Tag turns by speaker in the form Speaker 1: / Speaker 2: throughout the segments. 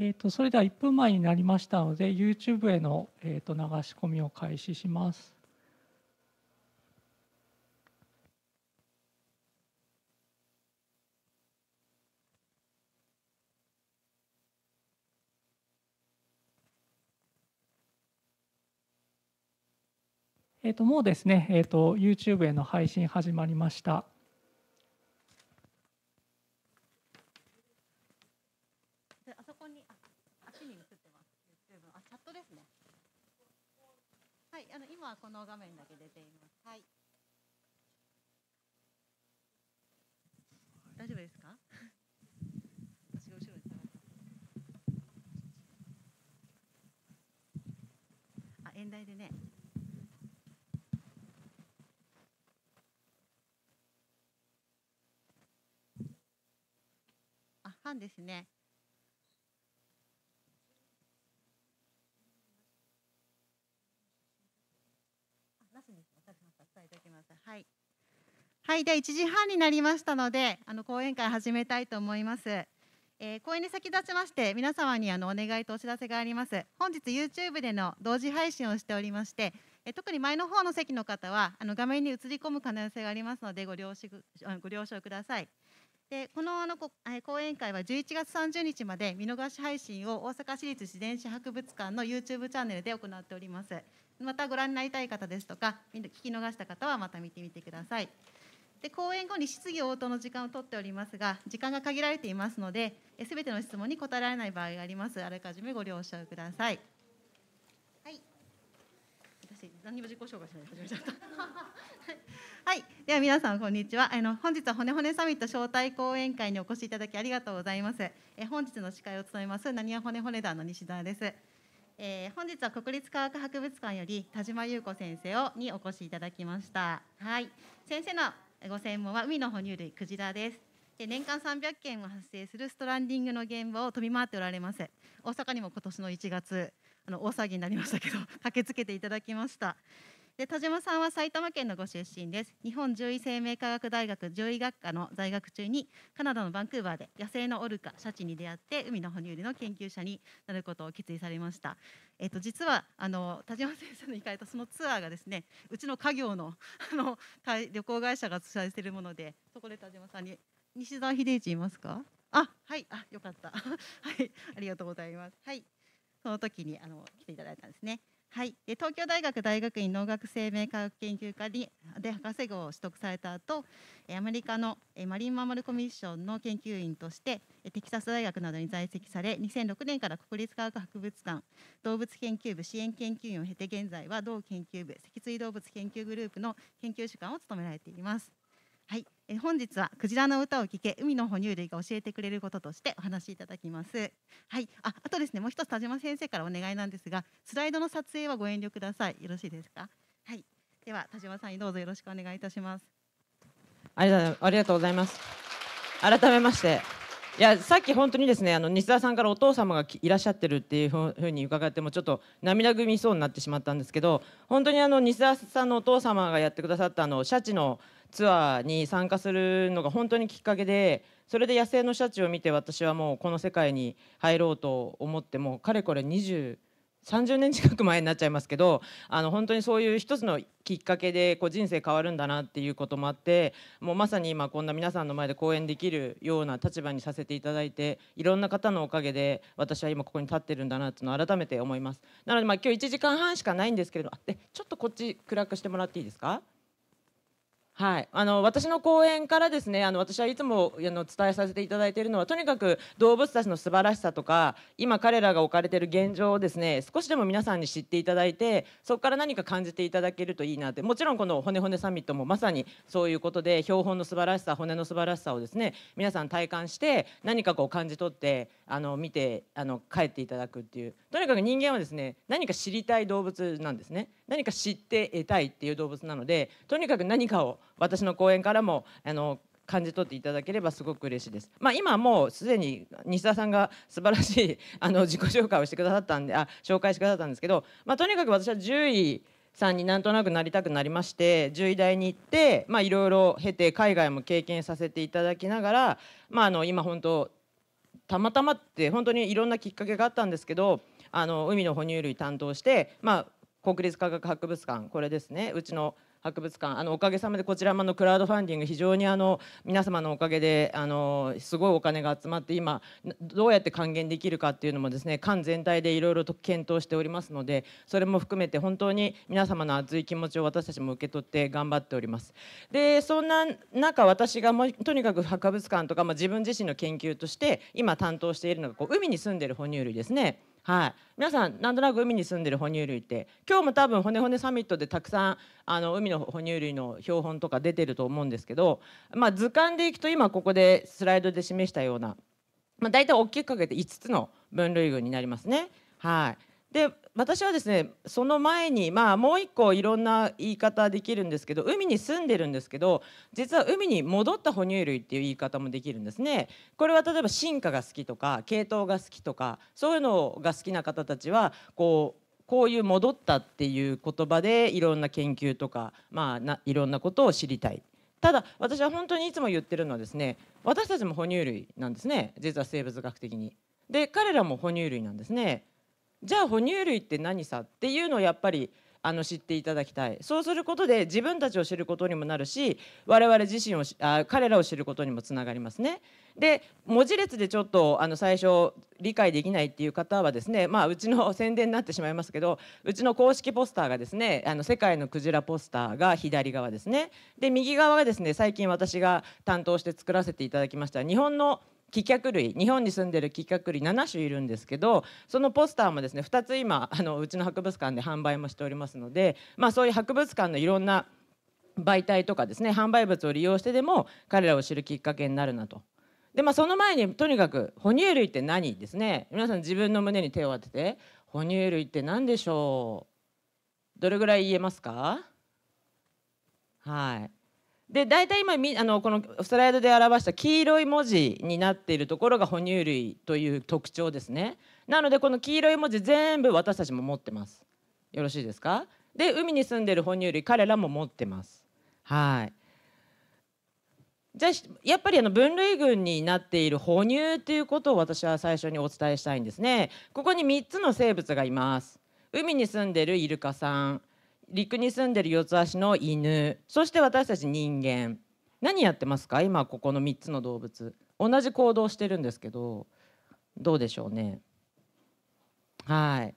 Speaker 1: えーと、それでは1分前になりましたので YouTube への、えーと、流し込みを開始します。えーと、もうですね、えー、と YouTube への配信始まりました。
Speaker 2: 今はこの画面だけ出ています。はい。大丈夫ですか？私が後ろにあ、演台でね。あ、半ですね。はい、はい、では1時半になりましたのであの講演会始めたいと思います。えー、講演に先立ちまして皆様にあのお願いとお知らせがあります本日 YouTube での同時配信をしておりまして、えー、特に前の方の席の方はあの画面に映り込む可能性がありますのでご了承ご了承くださいでこのあの講演会は11月30日まで見逃し配信を大阪市立自然史博物館の YouTube チャンネルで行っておりますまたご覧になりたい方ですとか聞き逃した方はまた見てみてくださいで講演後に質疑応答の時間を取っておりますが時間が限られていますのでえべての質問に答えられない場合がありますあらかじめご了承くださいはい私何も自己紹介しないで始めちゃった はい、では皆さんこんにちは。あの本日はほねほねサミット招待講演会にお越しいただきありがとうございます。え本日の司会を務めますなにわほね団の西田です。えー、本日は国立科学博物館より田島優子先生をにお越しいただきました。はい、先生のご専門は海の哺乳類クジラです。で年間300件も発生するストランディングの現場を飛び回っておられます。大阪にも今年の1月あの大騒ぎになりましたけど 駆けつけていただきました。で田島さんは埼玉県のご出身です日本獣医生命科学大学獣医学科の在学中にカナダのバンクーバーで野生のオルカシャチに出会って海の哺乳類の研究者になることを決意されましたえっと実はあの田島先生の行かれたそのツアーがですねうちの家業の あの旅行会社が主催しているものでそこで田島さんに西澤秀一いますかあはいあよかった はいありがとうございますはいその時にあの来ていただいたんですねはい、東京大学大学院農学生命科学研究科で博士号を取得された後アメリカのマリン・マーマルコミッションの研究員としてテキサス大学などに在籍され2006年から国立科学博物館動物研究部支援研究員を経て現在は同研究部脊椎動物研究グループの研究主幹を務められています。はいえ本日はクジラの歌を聴け海の哺乳類が教えてくれることとしてお話しいただきますはいああとですねもう一つ田島先生からお願いなんですがスライドの撮影はご遠慮くださいよろしいですかはいでは田島さんにどうぞよろしくお願いいたします
Speaker 3: ありがとうありがとうございます改めましていやさっき本当にですねあの西澤さんからお父様がいらっしゃってるっていうふうに伺ってもちょっと涙ぐみそうになってしまったんですけど本当にあの西澤さんのお父様がやってくださったあのシャチのツアーに参加するのが本当にきっかけでそれで野生のシャチを見て私はもうこの世界に入ろうと思ってもうかれこれ20 30年近く前になっちゃいますけど あの本当にそういう一つのきっかけでこう人生変わるんだなっていうこともあってもうまさに今こんな皆さんの前で講演できるような立場にさせていただいていろんな方のおかげで私は今ここに立ってるんだなっていうのを改めて思いますなのでまあ今日1時間半しかないんですけれどあちょっとこっち暗くしてもらっていいですかはい、あの私の講演からですねあの私はいつもあの伝えさせていただいているのはとにかく動物たちの素晴らしさとか今彼らが置かれている現状をですね少しでも皆さんに知っていただいてそこから何か感じていただけるといいなってもちろんこの「骨骨サミット」もまさにそういうことで標本の素晴らしさ骨の素晴らしさをですね皆さん体感して何かこう感じ取ってあの見てあの帰っていただくっていうとにかく人間はですね何か知りたい動物なんですね何か知って得たいっていう動物なのでとにかく何かを私の講演からもあの感じ取っていただければすごく嬉しいです。まあ、今もうすでに西田さんが素晴らしい あの自己紹介をしてくださったんであ紹介してくださったんですけど、まあ、とにかく私は10位さんになんとなくなりたくなりまして10位台に行っていろいろ経て海外も経験させていただきながら、まあ、あの今本当たまたまって本当にいろんなきっかけがあったんですけどあの海の哺乳類担当して、まあ、国立科学博物館これですねうちの博物館あのおかげさまでこちらものクラウドファンディング非常にあの皆様のおかげであのすごいお金が集まって今どうやって還元できるかっていうのもですね館全体でいろいろと検討しておりますのでそれも含めて本当に皆様の熱い気持ちを私たちも受け取って頑張っております。でそんな中私がもとにかく博物館とか、まあ、自分自身の研究として今担当しているのがこう海に住んでる哺乳類ですね。はい、皆さんなんとなく海に住んでる哺乳類って今日も多分骨骨サミットでたくさんあの海の哺乳類の標本とか出てると思うんですけど、まあ、図鑑でいくと今ここでスライドで示したような、まあ、大体大きくかけて5つの分類群になりますね。はい、で私はですねその前にまあもう一個いろんな言い方できるんですけど海に住んでるんですけど実は海に戻った哺乳類っていう言い方もできるんですねこれは例えば進化が好きとか系統が好きとかそういうのが好きな方たちはこうこういう戻ったっていう言葉でいろんな研究とか、まあ、いろんなことを知りたいただ私は本当にいつも言ってるのはですね私たちも哺乳類なんですね実は生物学的にで彼らも哺乳類なんですねじゃあ哺乳類って何さっていうのをやっぱりあの知っていただきたいそうすることで自分たちを知ることにもなるし我々自身をあ彼らを知ることにもつながりますね。で文字列でちょっとあの最初理解できないっていう方はですね、まあ、うちの宣伝になってしまいますけどうちの公式ポスターがですねあの世界のクジラポスターが左側ですねで右側がですね最近私が担当して作らせていただきました日本の棄却類日本に住んでる棄却類7種いるんですけどそのポスターもですね2つ今あのうちの博物館で販売もしておりますので、まあ、そういう博物館のいろんな媒体とかですね販売物を利用してでも彼らを知るきっかけになるなと。でまあ、その前にとにかく哺乳類って何ですね皆さん自分の胸に手を当てて哺乳類って何でしょうどれぐらい言えますかはいで大体今あのこのスライドで表した黄色い文字になっているところが哺乳類という特徴ですねなのでこの黄色い文字全部私たちも持ってますよろしいですかで海に住んでる哺乳類彼らも持ってますはいじゃあやっぱりあの分類群になっている哺乳っていうことを私は最初にお伝えしたいんですねここに3つの生物がいます海に住んでるイルカさん陸に住んでる四つ足の犬そして私たち人間何やってますか今ここの3つの動物同じ行動してるんですけどどうでしょうねはい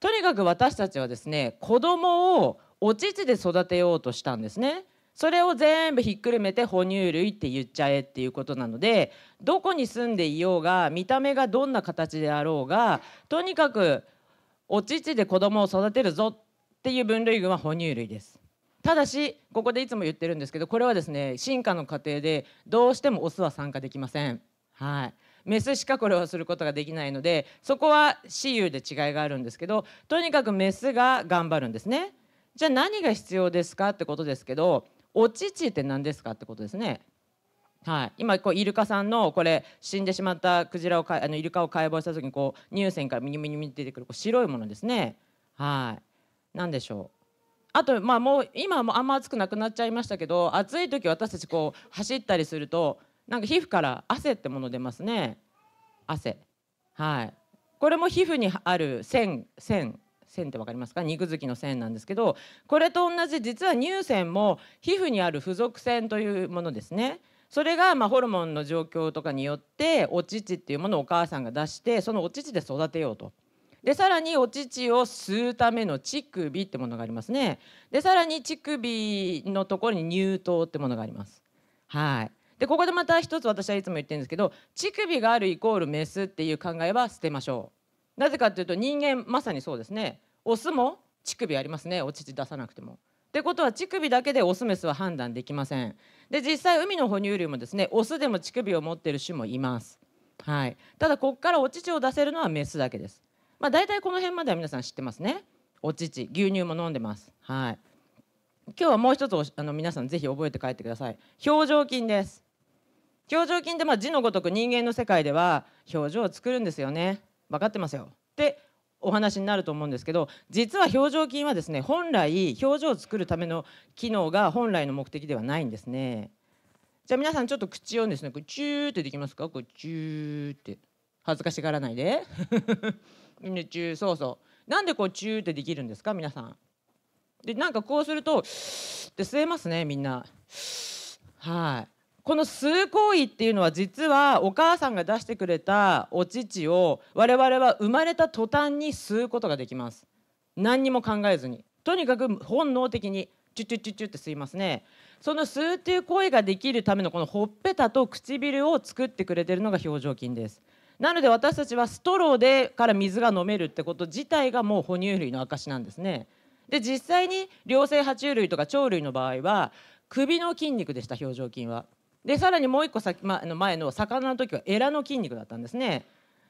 Speaker 3: とにかく私たちはですね子供をお乳で育てようとしたんですねそれを全部ひっくるめて哺乳類って言っちゃえっていうことなのでどこに住んでいようが見た目がどんな形であろうがとにかくお乳で子供を育てるぞっていう分類群は哺乳類です。ただしここでいつも言ってるんですけどこれはですね進化の過程でどうしてもオスは参加できません。はいメスしかこれをすることができないのでそこは雌雄で違いがあるんですけどとにかくメスが頑張るんですね。じゃあ何が必要ですかってことですけどお乳って何ですかってことですね。はい、今こうイルカさんのこれ死んでしまったクジラをかあのイルカを解剖した時にこう乳腺からミニミニミニ出てくるこう白いものですね。はい何でしょうあとまあもう今もあんま暑くなくなっちゃいましたけど暑い時私たちこう走ったりするとなんか皮膚から汗ってもの出ますね汗はいこれも皮膚にある線線線って分かりますか肉付きの線なんですけどこれと同じ実は乳腺も皮膚にある付属線というものですねそれがまホルモンの状況とかによってお乳っていうものをお母さんが出してそのお乳で育てようとでさらにお乳を吸うための乳首ってものがありますねでさらに乳首のところに乳頭ってものがありますはいでここでまた一つ私はいつも言ってるんですけど乳首があるイコールメスっていう考えは捨てましょうなぜかっていうと人間まさにそうですねオスも乳首ありますねお乳出さなくてもってことは乳首だけでオスメスは判断できませんで実際海の哺乳類もですねオスでも乳首を持ってる種もいますはいただここからお乳を出せるのはメスだけですまあ、大体この辺までは皆さん知ってますねお乳牛乳も飲んでますはい今日はもう一つあの皆さんぜひ覚えて帰ってください表情筋です表情筋ってまあ字のごとく人間の世界では表情を作るんですよね分かってますよってお話になると思うんですけど実は表情筋はですね本来表情を作るための機能が本来の目的ではないんですねじゃあ皆さんちょっと口をですねこうチューってできますかこうチューって恥ずかしがらないで中そうそうなんでこう中ってできるんですか皆さんでなんかこうするとって吸えますねみんなはいこの吸う行為っていうのは実はお母さんが出してくれたお乳を我々は生まれた途端に吸うことができます何にも考えずにとにかく本能的にチュチュチュチュって吸いますねその吸うっていう行為ができるためのこのほっぺたと唇を作ってくれてるのが表情筋ですなので私たちはストローでから水が飲めるってこと自体がもう哺乳類の証なんですね。で実際に両生爬虫類とか鳥類の場合は首の筋肉でした表情筋は。でさらにもう一個先、ま、の前の魚の時はエラの筋肉だったんですね。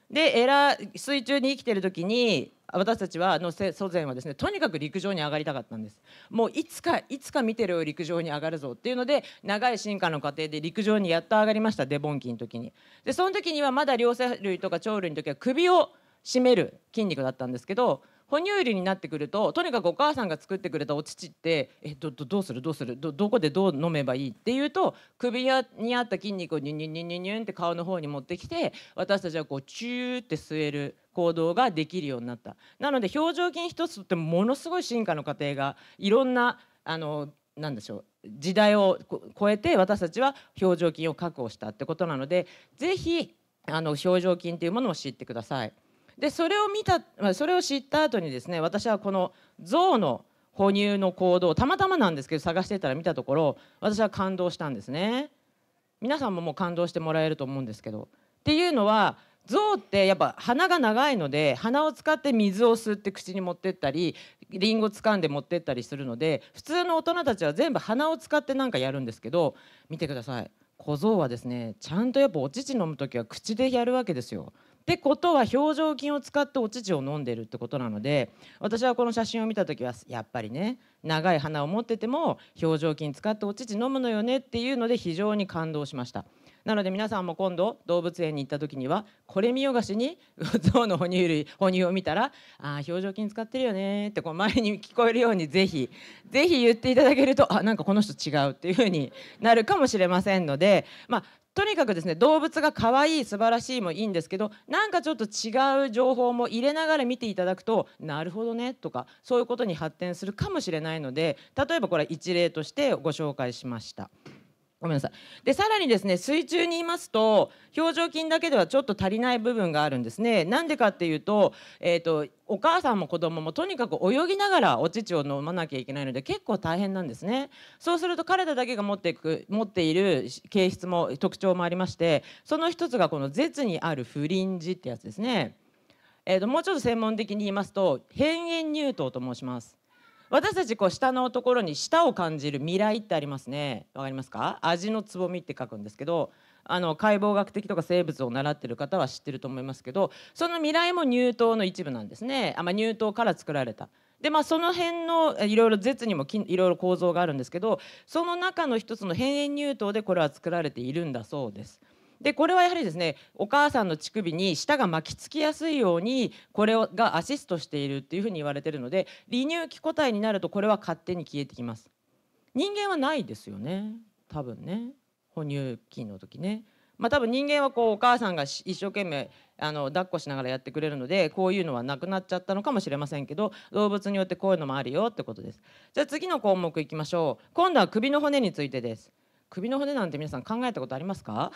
Speaker 3: でエラ水中に生きてる時に私たちはの祖先はですねとにかく陸上に上がりたかったんですもういつかいつか見てるよ陸上に上がるぞっていうので長い進化の過程で陸上にやっと上がりましたデボン期の時にでその時にはまだ両生類とか鳥類の時は首を締める筋肉だったんですけど哺乳類になってくるととにかくお母さんが作ってくれたお乳ってえどどどうするどうするどどこでどう飲めばいいっていうと首にあった筋肉をニュニュニュニュニュンって顔の方に持ってきて私たちはこうチューって吸える。行動ができるようになったなので表情筋一つとってものすごい進化の過程がいろんなあのなんでしょう時代を超えて私たちは表情筋を確保したってことなので是非あの表情筋というものを知ってください。でそれを見たそれを知った後にですね私はこの象の哺乳の行動たまたまなんですけど探してたら見たところ私は感動したんですね皆さんももう感動してもらえると思うんですけどっていうのは象ってやっぱ鼻が長いので鼻を使って水を吸って口に持ってったりりんご掴んで持ってったりするので普通の大人たちは全部鼻を使って何かやるんですけど見てください小僧はですねちゃんとやっぱお乳飲む時は口でやるわけですよ。ってことは表情筋を使ってお乳を飲んでるってことなので私はこの写真を見た時はやっぱりね長い鼻を持ってても表情筋使ってお乳飲むのよねっていうので非常に感動しました。なので皆さんも今度動物園に行った時にはこれ見よがしに 象の哺乳類哺乳を見たら「ああ表情筋使ってるよね」ってこう前に聞こえるようにぜひぜひ言っていただけるとあなんかこの人違うっていうふうになるかもしれませんのでまあとにかくですね動物が可愛い素晴らしいもいいんですけどなんかちょっと違う情報も入れながら見ていただくとなるほどねとかそういうことに発展するかもしれないので例えばこれ一例としてご紹介しました。ごめんなさい。で、さらにですね、水中にいますと、表情筋だけではちょっと足りない部分があるんですね。なんでかっていうと、えっ、ー、と、お母さんも子供もとにかく泳ぎながらお乳を飲まなきゃいけないので結構大変なんですねそうすると体だけが持っていく持っている形質も特徴もありましてその一つがこの舌にあるフリンジってやつですね、えーと、もうちょっと専門的に言いますと変円乳頭と申します私たちこう下のところに舌を感じる未来ってありますねわかりますか味のつぼみって書くんですけどあの解剖学的とか生物を習ってる方は知ってると思いますけどその未来も乳頭の一部なんですねあ、まあ、乳頭から作られた。でまあその辺のいろいろ舌にもいろいろ構造があるんですけどその中の一つの変炎乳頭でこれは作られているんだそうです。でこれはやはりですねお母さんの乳首に舌が巻きつきやすいようにこれがアシストしているっていうふうに言われてるので離乳期個体になるとこれは勝手に消えてきます人間はないですよね多分ね哺乳期の時ねまあ、多分人間はこうお母さんが一生懸命あの抱っこしながらやってくれるのでこういうのはなくなっちゃったのかもしれませんけど動物によってこういうのもあるよってことですじゃあ次の項目いきましょう今度は首の骨についてです首の骨なんて皆さん考えたことありますか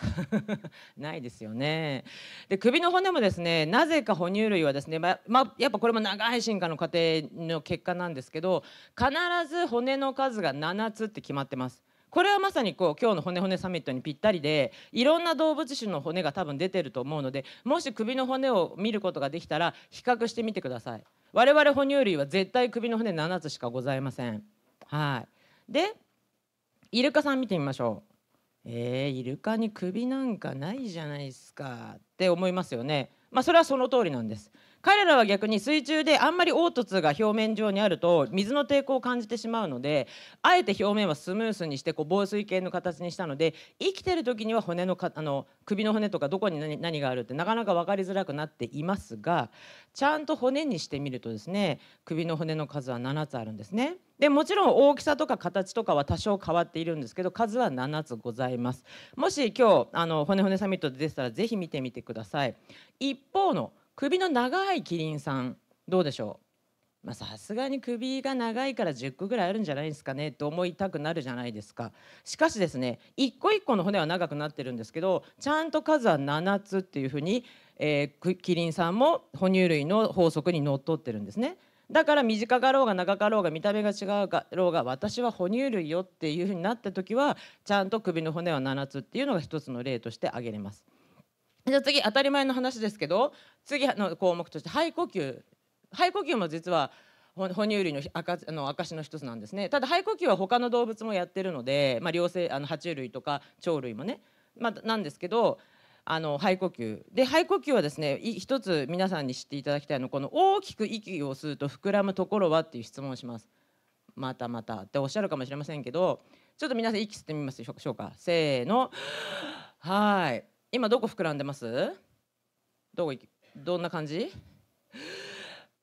Speaker 3: ないですよね。で首の骨もですねなぜか哺乳類はですね、まま、やっぱこれも長い進化の過程の結果なんですけど必ず骨の数が7つって決まってます。これはまさにこう今日の骨骨サミットにぴったりでいろんな動物種の骨が多分出てると思うのでもし首の骨を見ることができたら比較してみてください我々哺乳類は絶対首の骨7つしかございませんはいでイルカさん見てみましょう。えー、イルカに首なんかないじゃないですかって思いますよね。まあ、それはその通りなんです。彼らは逆に水中であんまり凹凸が表面上にあると水の抵抗を感じてしまうのであえて表面はスムースにしてこう防水系の形にしたので生きてる時には骨のかあの首の骨とかどこに何があるってなかなか分かりづらくなっていますがちゃんと骨にしてみるとですね首の骨の数は7つあるんですね。でもちろん大きさとか形とかは多少変わっているんですけど数は7つございますもし今日あの骨骨サミットで出たらぜひ見てみてください一方の首の長いキリンさんどうでしょうまさすがに首が長いから10個ぐらいあるんじゃないですかねと思いたくなるじゃないですかしかしですね一個一個の骨は長くなってるんですけどちゃんと数は7つっていうふうに、えー、キリンさんも哺乳類の法則にのっとってるんですね。だから短かろうが長かろうが見た目が違うかろうが私は哺乳類よっていうふうになった時はちゃんと首の骨は7つっていうのが一つの例として挙げれます。じゃあ次当たり前の話ですけど次の項目として肺呼吸肺呼吸も実は哺乳類の証の証の一つなんですねただ肺呼吸は他の動物もやってるので、まあ、両生あの爬虫類とか鳥類もね、まあ、なんですけどあの肺呼吸で肺呼吸はですね一つ皆さんに知っていただきたいのこの大きく息を吸うと膨らむところはっていう質問をしますまたまたっておっしゃるかもしれませんけどちょっと皆さん息吸ってみましょうかせーのはい今どこ膨らんでますどこどんな感じ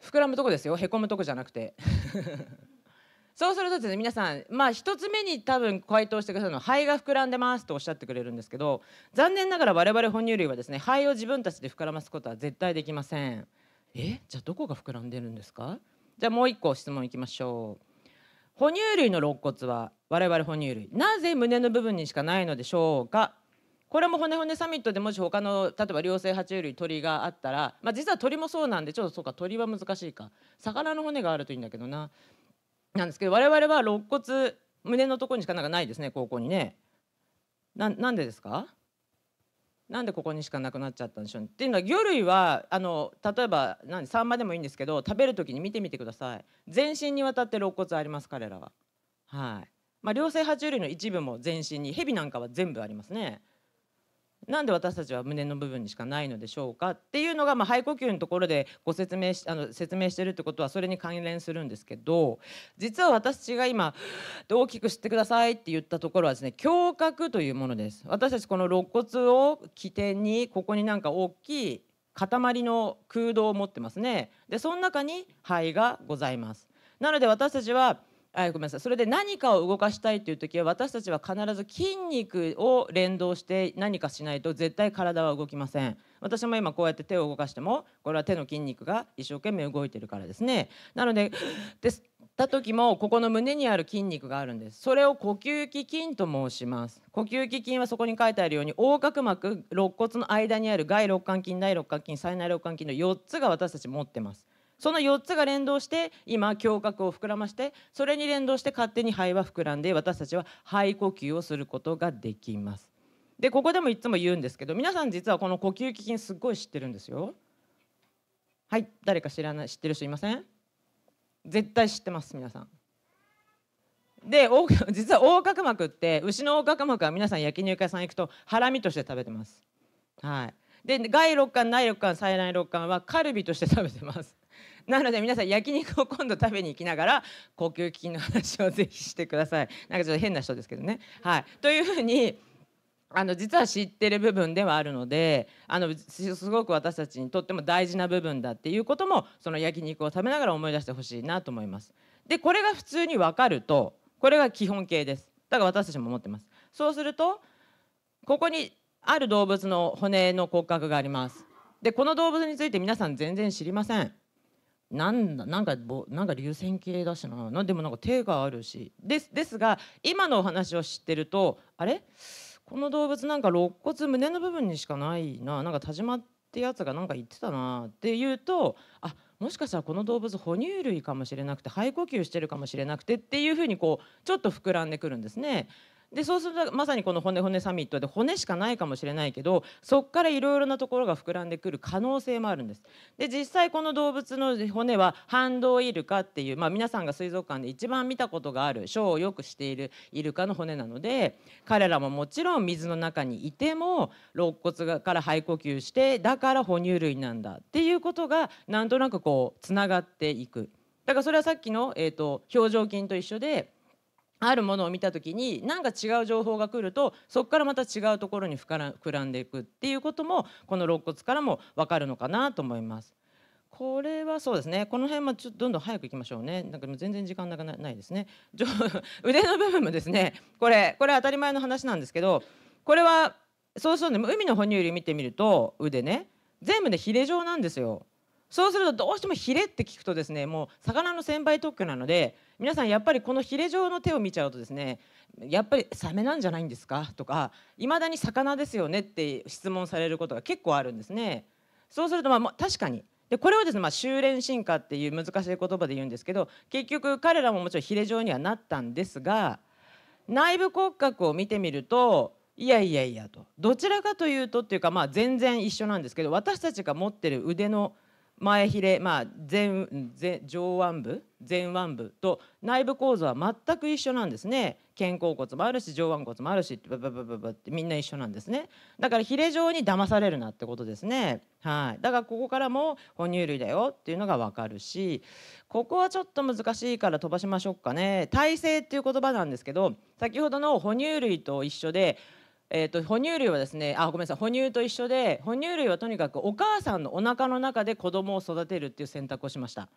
Speaker 3: 膨らむとこですよへこむとこじゃなくて そうするとですね皆さんまあ一つ目に多分回答してくださるのは肺が膨らんでますとおっしゃってくれるんですけど残念ながら我々哺乳類はですね肺を自分たちで膨らますことは絶対できませんえじゃあどこが膨らんでるんですかじゃあもう一個質問いきましょう哺乳類の肋骨は我々哺乳類なぜ胸の部分にしかないのでしょうかこれも骨骨サミットでもし他の例えば両生爬虫類鳥があったら、まあ、実は鳥もそうなんでちょっとそうか鳥は難しいか魚の骨があるといいんだけどななんですけど我々は肋骨胸のとこにしかなんかないですね高校にねな。なんでですかなんでここにしかなくなっちゃったんでしょう、ね、っていうのは魚類はあの例えば何サンマでもいいんですけど食べる時に見てみてください全身にわたって肋骨あります彼らは。はいまあ、両生爬虫類の一部も全身に蛇なんかは全部ありますね。なんで私たちは胸の部分にしかないのでしょうかっていうのが、まあ、肺呼吸のところでご説明しあの説明してるってことはそれに関連するんですけど実は私が今「大きく知ってください」って言ったところはですね胸郭というものです私たちこの肋骨を起点にここになんか大きい塊の空洞を持ってますねでその中に肺がございますなので私たちはあごめんなさいそれで何かを動かしたいという時は私たちは必ず筋肉を連動して何かしないと絶対体は動きません私も今こうやって手を動かしてもこれは手の筋肉が一生懸命動いてるからですねなのでですた時もここの胸にある筋肉があるんですそれを呼吸器筋と申します呼吸器筋はそこに書いてあるように横隔膜肋骨の間にある外肋間筋内肋間筋最内肋間筋の4つが私たち持ってますその4つが連動して今胸郭を膨らましてそれに連動して勝手に肺は膨らんで私たちは肺呼吸をすることができます。でここでもいつも言うんですけど皆さん実はこの呼吸器筋すごい知ってるんですよ。はい誰か知らない知ってる人いません絶対知ってます皆さん。で 実は横隔膜って牛の横隔膜は皆さん焼肉屋さん行くとハラミとして食べてます。はい、で外肋間内肋間最内肋間はカルビとして食べてます。なので皆さん焼肉を今度食べに行きながら呼吸器の話をぜひしてくださいなんかちょっと変な人ですけどねはいというふうにあの実は知ってる部分ではあるのであのすごく私たちにとっても大事な部分だっていうこともその焼肉を食べながら思い出してほしいなと思いますでこれが普通に分かるとこれが基本形ですだから私たちも思ってますそうするとここにある動物の骨の骨格がありますでこの動物について皆さん全然知りませんなんだなんかなんか流線形だしななでもなんか手があるしですですが今のお話を知ってるとあれこの動物なんか肋骨胸の部分にしかないななんか田島ってやつがなんか言ってたなっていうとあもしかしたらこの動物哺乳類かもしれなくて肺呼吸してるかもしれなくてっていうふうにこうちょっと膨らんでくるんですね。でそうするとまさにこの骨骨サミットで骨しかないかもしれないけどそこからいろいろなところが膨らんでくる可能性もあるんです。で実際この動物の骨はハンドウイルカっていう、まあ、皆さんが水族館で一番見たことがあるショーをよくしているイルカの骨なので彼らももちろん水の中にいても肋骨から肺呼吸してだから哺乳類なんだっていうことがなんとなくこうつながっていく。だからそれはさっきの、えーと表情筋と一緒であるものを見た時に何か違う情報が来るとそこからまた違うところに膨らんでいくっていうこともこの肋骨からも分かるのかなと思います。これはそうですねこの辺もちょっとどんどん早くいきましょうねなんかもう全然時間なくないですね腕 の部分もですねこれこれ当たり前の話なんですけどこれはそうすると、ね、海の哺乳類見てみると腕ね全部でヒレ状なんですよそうするとどうしてもヒレって聞くとですねもう魚の1,000倍特許なので皆さんやっぱりこのヒレ状の手を見ちゃうとですねやっぱりサメなんじゃないんですかとかいまだに魚ですよねって質問されることが結構あるんですね。そうするとまあ確かにでこれをですね、まあ、修練進化っていう難しい言葉で言うんですけど結局彼らももちろんヒレ状にはなったんですが内部骨格を見てみるといやいやいやとどちらかというとっていうかまあ全然一緒なんですけど私たちが持ってる腕の前ひれ、まあ、前前上腕部前腕部と内部構造は全く一緒なんですね肩甲骨もあるし上腕骨もあるしバババババってみんな一緒なんですねだからヒレ状に騙されるなってことですねはいだからここからも哺乳類だよっていうのが分かるしここはちょっと難しいから飛ばしましょうかね体制っていう言葉なんですけど先ほどの哺乳類と一緒でえーと、哺乳類はですねあごめんなさい哺乳と一緒で哺乳類はとにかくお母さんのお腹の中で子供を育てるっていう選択をしました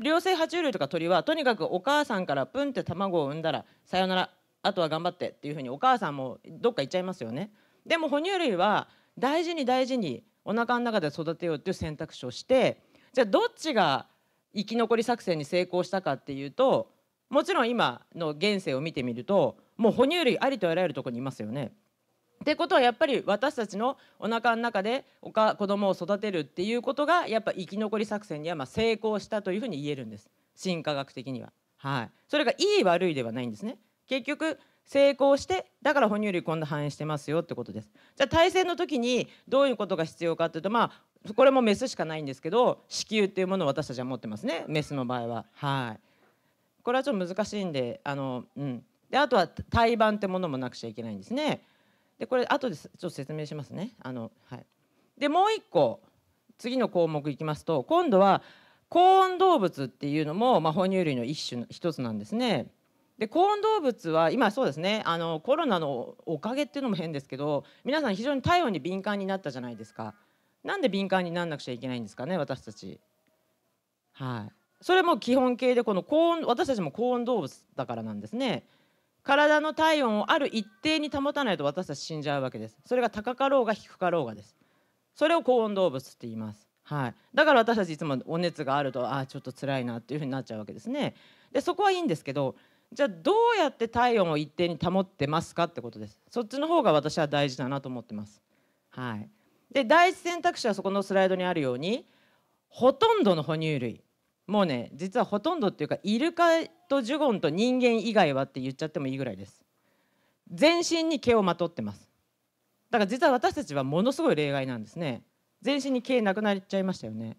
Speaker 3: 両生爬虫類とか鳥はとにかくお母さんからプンって卵を産んだらさよならあとは頑張ってっていうふうにお母さんもどっか行っちゃいますよねでも哺乳類は大事に大事におなかの中で育てようっていう選択肢をしてじゃあどっちが生き残り作戦に成功したかっていうともちろん今の現世を見てみるともう哺乳類ありとあらゆるとこにいますよね。ってことはやっぱり私たちのおなかの中でおか子供を育てるっていうことがやっぱ生き残り作戦にはま成功したというふうに言えるんです進化学的には。はい、それがいい悪いではないんですね。結局成功してだから哺乳類こんな反映してますよってことです。じゃあ体制の時にどういうことが必要かっていうとまあこれもメスしかないんですけど子宮っていうものを私たちは持ってますねメスの場合は。はいこれはちょっと難しいんであの、うん、であとは胎盤ってものもなくちゃいけないんですね。でこれ後でちょっと説明しますね。あのはい、でもう一個次の項目いきますと今度は高温動物っていうのも、まあ、哺乳類の一種一つなんですね。で高温動物は今そうですねあのコロナのおかげっていうのも変ですけど皆さん非常に体温に敏感になったじゃないですか。なんで敏感になんなくちゃいけないんですかね私たち。はい、それも基本形でこの高温私たちも高温動物だからなんですね。体の体温をある一定に保たないと私たち死んじゃうわけですそれが高かろうが低かろうがですそれを高温動物って言いますはい、だから私たちいつもお熱があるとああちょっと辛いなっていうふうになっちゃうわけですね。でそこはいいんですけどじゃあどうやって体温を一定に保ってますかってことですそっちの方が私は大事だなと思ってます。はい、で第一選択肢はそこのスライドにあるようにほとんどの哺乳類もうね実はほとんどっていうかイルカとジュゴンと人間以外はって言っちゃってもいいぐらいです全身に毛をまとってますだから実は私たちはものすごい例外なんですね全身に毛なくなっちゃいましたよね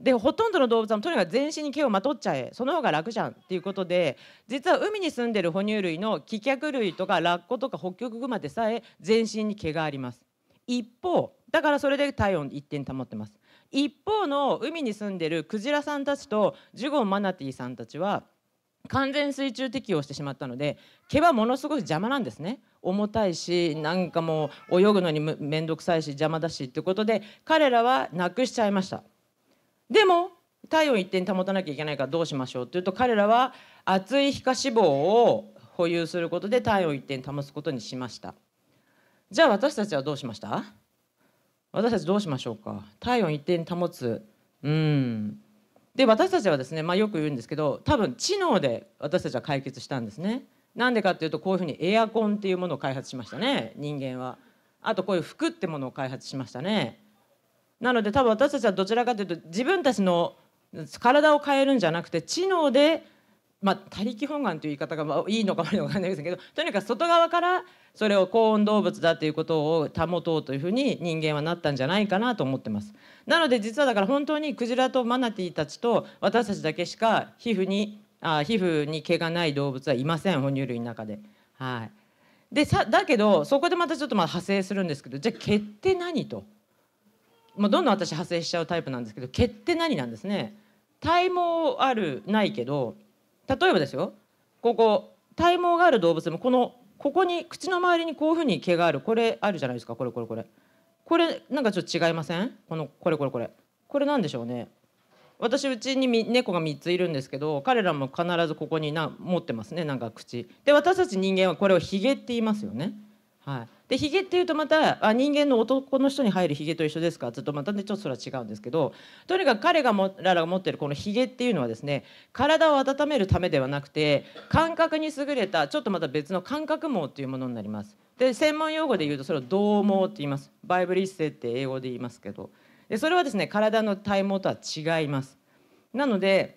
Speaker 3: でほとんどの動物はとにかく全身に毛をまとっちゃえその方が楽じゃんっていうことで実は海に住んでる哺乳類のキキ類とかラッコとかホッキョクグマでさえ全身に毛があります一方だからそれで体温一定に保ってます一方の海に住んでるクジラさんたちとジュゴンマナティーさんたちは完全水中適応してしまったので毛はものすごい邪魔なんですね重たいしなんかもう泳ぐのに面倒くさいし邪魔だしってことで彼らはなくしちゃいましたでも体温一定に保たなきゃいけないからどうしましょうっていうと彼らは熱い皮下脂肪を保有することで体温一定に保つことにしましたじゃあ私たちはどうしました私たちどうしましょうか体温一定に保つうんで私たちはですね、まあ、よく言うんですけど多分知能で私たちは解決したんですねなんでかっていうとこういうふうにエアコンっていうものを開発しましたね人間はあとこういう服ってものを開発しましたねなので多分私たちはどちらかというと自分たちの体を変えるんじゃなくて知能でまあ、他力本願という言い方が、いいのか悪いのか分かんないですけどとにかく外側からそれを高温動物だということを保とうというふうに人間はなったんじゃないかなと思ってます。なので実はだから本当にクジラとマナティーたちと私たちだけしか皮膚にあ皮膚に毛がない動物はいません哺乳類の中で。はい、でさだけどそこでまたちょっとまあ派生するんですけどじゃあ毛って何と。もうどんどん私派生しちゃうタイプなんですけど毛って何なんですね。体毛あるないけど例えばですよここ体毛がある動物でもこのここに口の周りにこういうふうに毛があるこれあるじゃないですかこれこれこれこれなんかちょっと違いませんこのこれこれこれこれなんでしょうね私うちに猫が3ついるんですけど彼らも必ずここにな持ってますねなんか口で私たち人間はこれをヒゲって言いますよねはいでヒゲっていうとまたあ人間の男の人に入るヒゲと一緒ですかずっとまたねちょっとそれは違うんですけどとにかく彼がもらが持ってるこのヒゲっていうのはですね体を温めるためではなくて感覚に優れたちょっとまた別の感覚網っていうものになります。で専門用語で言うとそれを同網って言います。バイブリッセって英語で言いますけどでそれはですね体の体毛とは違います。なので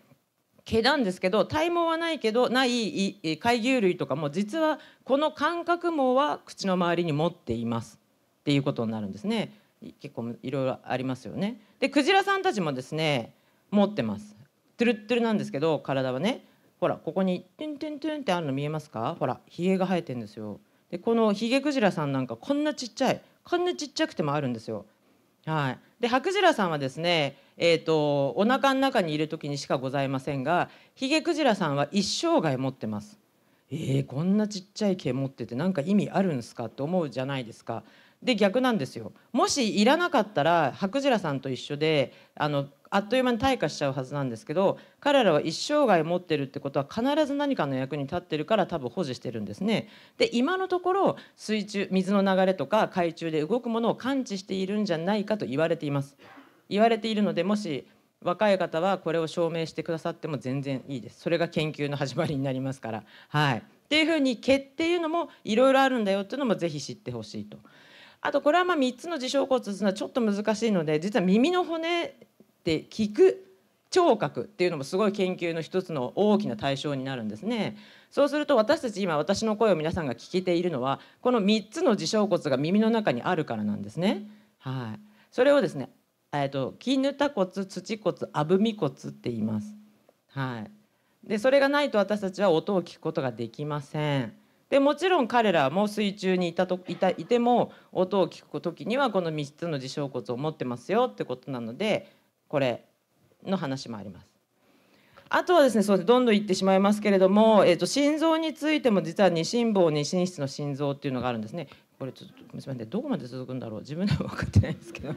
Speaker 3: 毛なんですけど体毛はないけどない海牛類とかも実はこの感覚毛は口の周りに持っていますっていうことになるんですね結構いろいろありますよねでクジラさんたちもですね持ってますトゥルットゥルなんですけど体はねほらここにトゥントゥントゥンってあるの見えますかほらヒゲが生えてんですよでこのヒゲクジラさんなんかこんなちっちゃいこんなちっちゃくてもあるんですよはい、で白ジラさんはですね、えーと、お腹の中にいる時にしかございませんがヒゲクジラさんは一生涯持ってます。えー、こんなちっちゃい毛持っててなんか意味あるんすかって思うじゃないですかで逆なんですよもしいらなかったら白ジラさんと一緒であのあっという間に退化しちゃうはずなんですけど彼らは一生涯持ってるってことは必ず何かの役に立ってるから多分保持してるんですね。で今のところ水中水の流れとか海中で動くものを感知しているんじゃないかと言われています。言われているのでもし若い方はこれを証明してくださっても全然いいですそれが研究の始まりになりますから。はい、っていうふうに毛っていうのもいろいろあるんだよっていうのも是非知ってほしいと。あとこれはまあ3つの耳小骨うのはちょっと難しいので実は耳の骨って聞く聴覚っていうのもすごい研究の一つの大きな対象になるんですねそうすると私たち今私の声を皆さんが聞けているのはこの3つの耳小骨が耳の中にあるからなんですねはい。それをですねえーと、た骨土骨あぶみ骨って言いますはい。でそれがないと私たちは音を聞くことができませんでもちろん彼らも水中にいたといたいても音を聞く時にはこの3つの事象骨を持ってますよってことなのでこれの話もあります。あとはですねそうどんどん言ってしまいますけれども、えーと、と心臓についても実は二心房二心室の心臓っていうのがあるんですね。これちょっとすみませんどこまで続くんだろう自分でも分かってないんですけど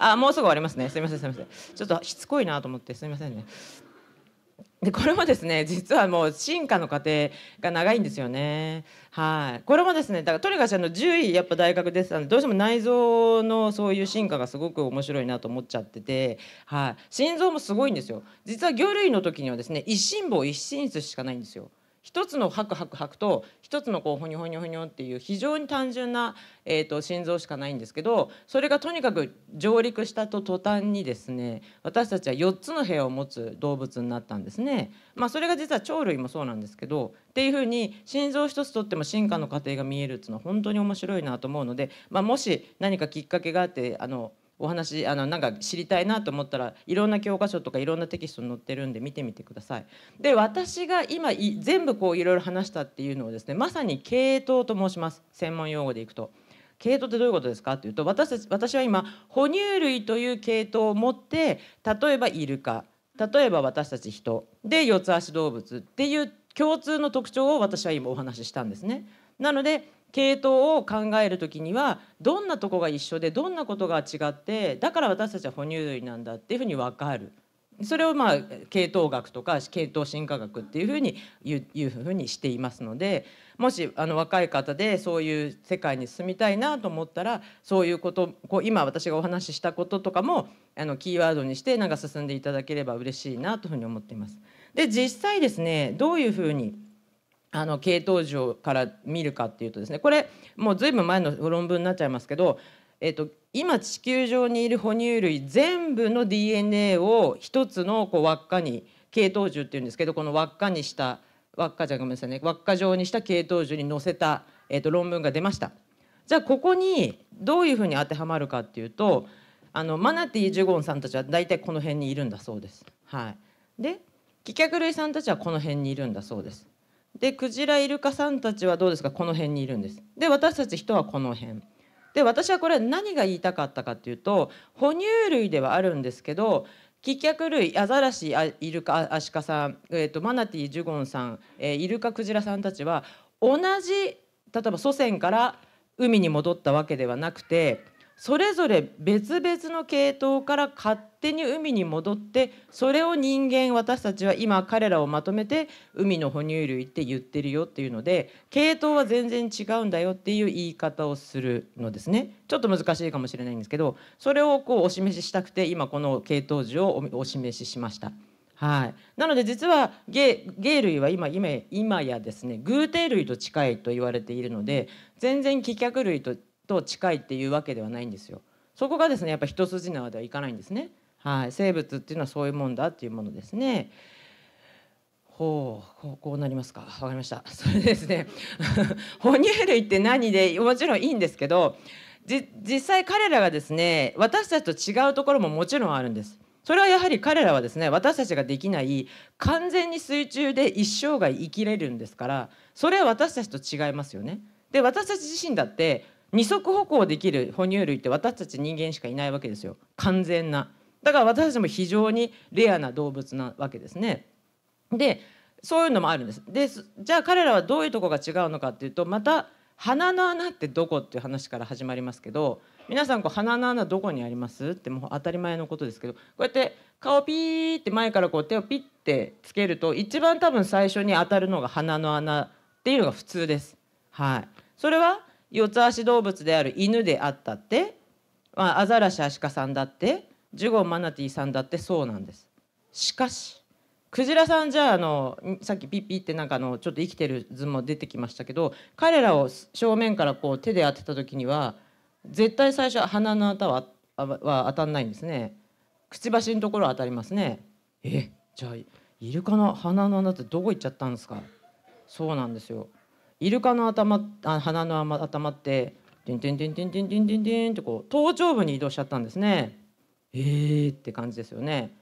Speaker 3: あもうすぐ終わりますねすみませんすみませんちょっとしつこいなと思ってすみませんねでこれもですね 実はもう進化の過程が長いんですよね。はい、これもですねだからトリガーさの10位やっぱ大学出てたんでどうしても内臓のそういう進化がすごく面白いなと思っちゃってて、はい、心臓もすごいんですよ。実は魚類の時にはですね一心房一心室しかないんですよ。一つのハクハクハクと一つのこうホニョホニョホニョっていう非常に単純な、えーと、心臓しかないんですけどそれがとにかく上陸したと途端にですね私たちは4つの部屋を持つ動物になったんですね。まあ、それが実は鳥類もそうなんですけどっていうふうに心臓一つとっても進化の過程が見えるっていうのは本当に面白いなと思うので、まあ、もし何かきっかけがあってあのお話あのなんか知りたいなと思ったらいろんな教科書とかいろんなテキストに載ってるんで見てみてください。で私が今全部こういろいろ話したっていうのをですねまさに系統と申します専門用語でいくと。系統ってどういうことですかっていうと私たち私は今哺乳類という系統を持って例えばイルカ例えば私たち人で四つ足動物っていう共通の特徴を私は今お話ししたんですね。なので系統を考える時にはどんなとこが一緒でどんなことが違ってだから私たちは哺乳類なんだっていうふうに分かる。それをまあ系統学とか系統進化学っていうふうにいうふうにしていますのでもしあの若い方でそういう世界に進みたいなと思ったらそういうことこう今私がお話ししたこととかもあのキーワードにしてなんか進んでいただければ嬉しいなというふうに思っています。で実際ですねどういうふうにあの系統樹から見るかっていうとですねこれもうずいぶん前の論文になっちゃいますけど、えっと、今地球上にいる哺乳類全部の DNA を一つのこう輪っかに系統樹っていうんですけどこの輪っかにした輪っかじゃごめんなさいね輪っか状にした系統樹に載せた、えっと、論文が出ました。じゃあここにどういうふうに当てはまるかっていうとあのマナティジュゴンさんたちは大体この辺にいるんだそうです。はい、でキキ類さんたちはこの辺にいるんだそうです。でクジライルカさんたちはどうですかこの辺にいるんですで私たち人はこの辺で私はこれ何が言いたかったかっていうと哺乳類ではあるんですけどキキ類アザラシイルカアシカさん、えーと、マナティージュゴンさん、えー、イルカクジラさんたちは同じ例えば祖先から海に戻ったわけではなくてそれぞれ別々の系統から勝手に海に戻ってそれを人間私たちは今彼らをまとめて海の哺乳類って言ってるよっていうので系統は全然違うんだよっていう言い方をするのですねちょっと難しいかもしれないんですけどそれをこうお示ししたくて今この系統樹をお示ししました。はい、なので実はゲゲ芸類は今今やですねグ偶蹄類と近いと言われているので全然棄却類とと近いっていうわけではないんですよ。そこがですねやっぱ一筋縄ではいかないんですね。はい、生物っていうのはそういうもんだっていうものですね。ほうこうなりますかわかりましたそれですね 哺乳類って何でもちろんいいんですけど実際彼らがですね私たちと違うところももちろんあるんですそれはやはり彼らはですね私たちができない完全に水中で一生涯生きれるんですからそれは私たちと違いますよねで私たち自身だって二足歩行できる哺乳類って私たち人間しかいないわけですよ完全なだから私たちも非常にレアな動物なわけですねでそういうのもあるんですでじゃあ彼らはどういうとこが違うのかっていうとまた鼻の穴ってどこっていう話から始まりますけど皆さんこう鼻の穴どこにありますってもう当たり前のことですけどこうやって顔ピーって前からこう手をピッてつけると一番多分最初に当たるのが鼻の穴っていうのが普通です。はい、それは四つ足動物である犬であったって、まあ、アザラシアシカさんだってジュゴンマナティさんだってそうなんです。しかしクジラさんじゃあのさっきピッピってなんかのちょっと生きてる図も出てきましたけど彼らを正面からこう手で当てた時には絶対最初は鼻の頭はは当たんないんですね。くちばしのところ当たりますね。えじゃあイルカの鼻の穴ってどこ行っちゃったんですかそうなんですよ。イルカの頭あ鼻の頭っててんてんてんてんてんてんてんてんってこう頭頂部に移動しちゃったんですね。えーって感じですよね。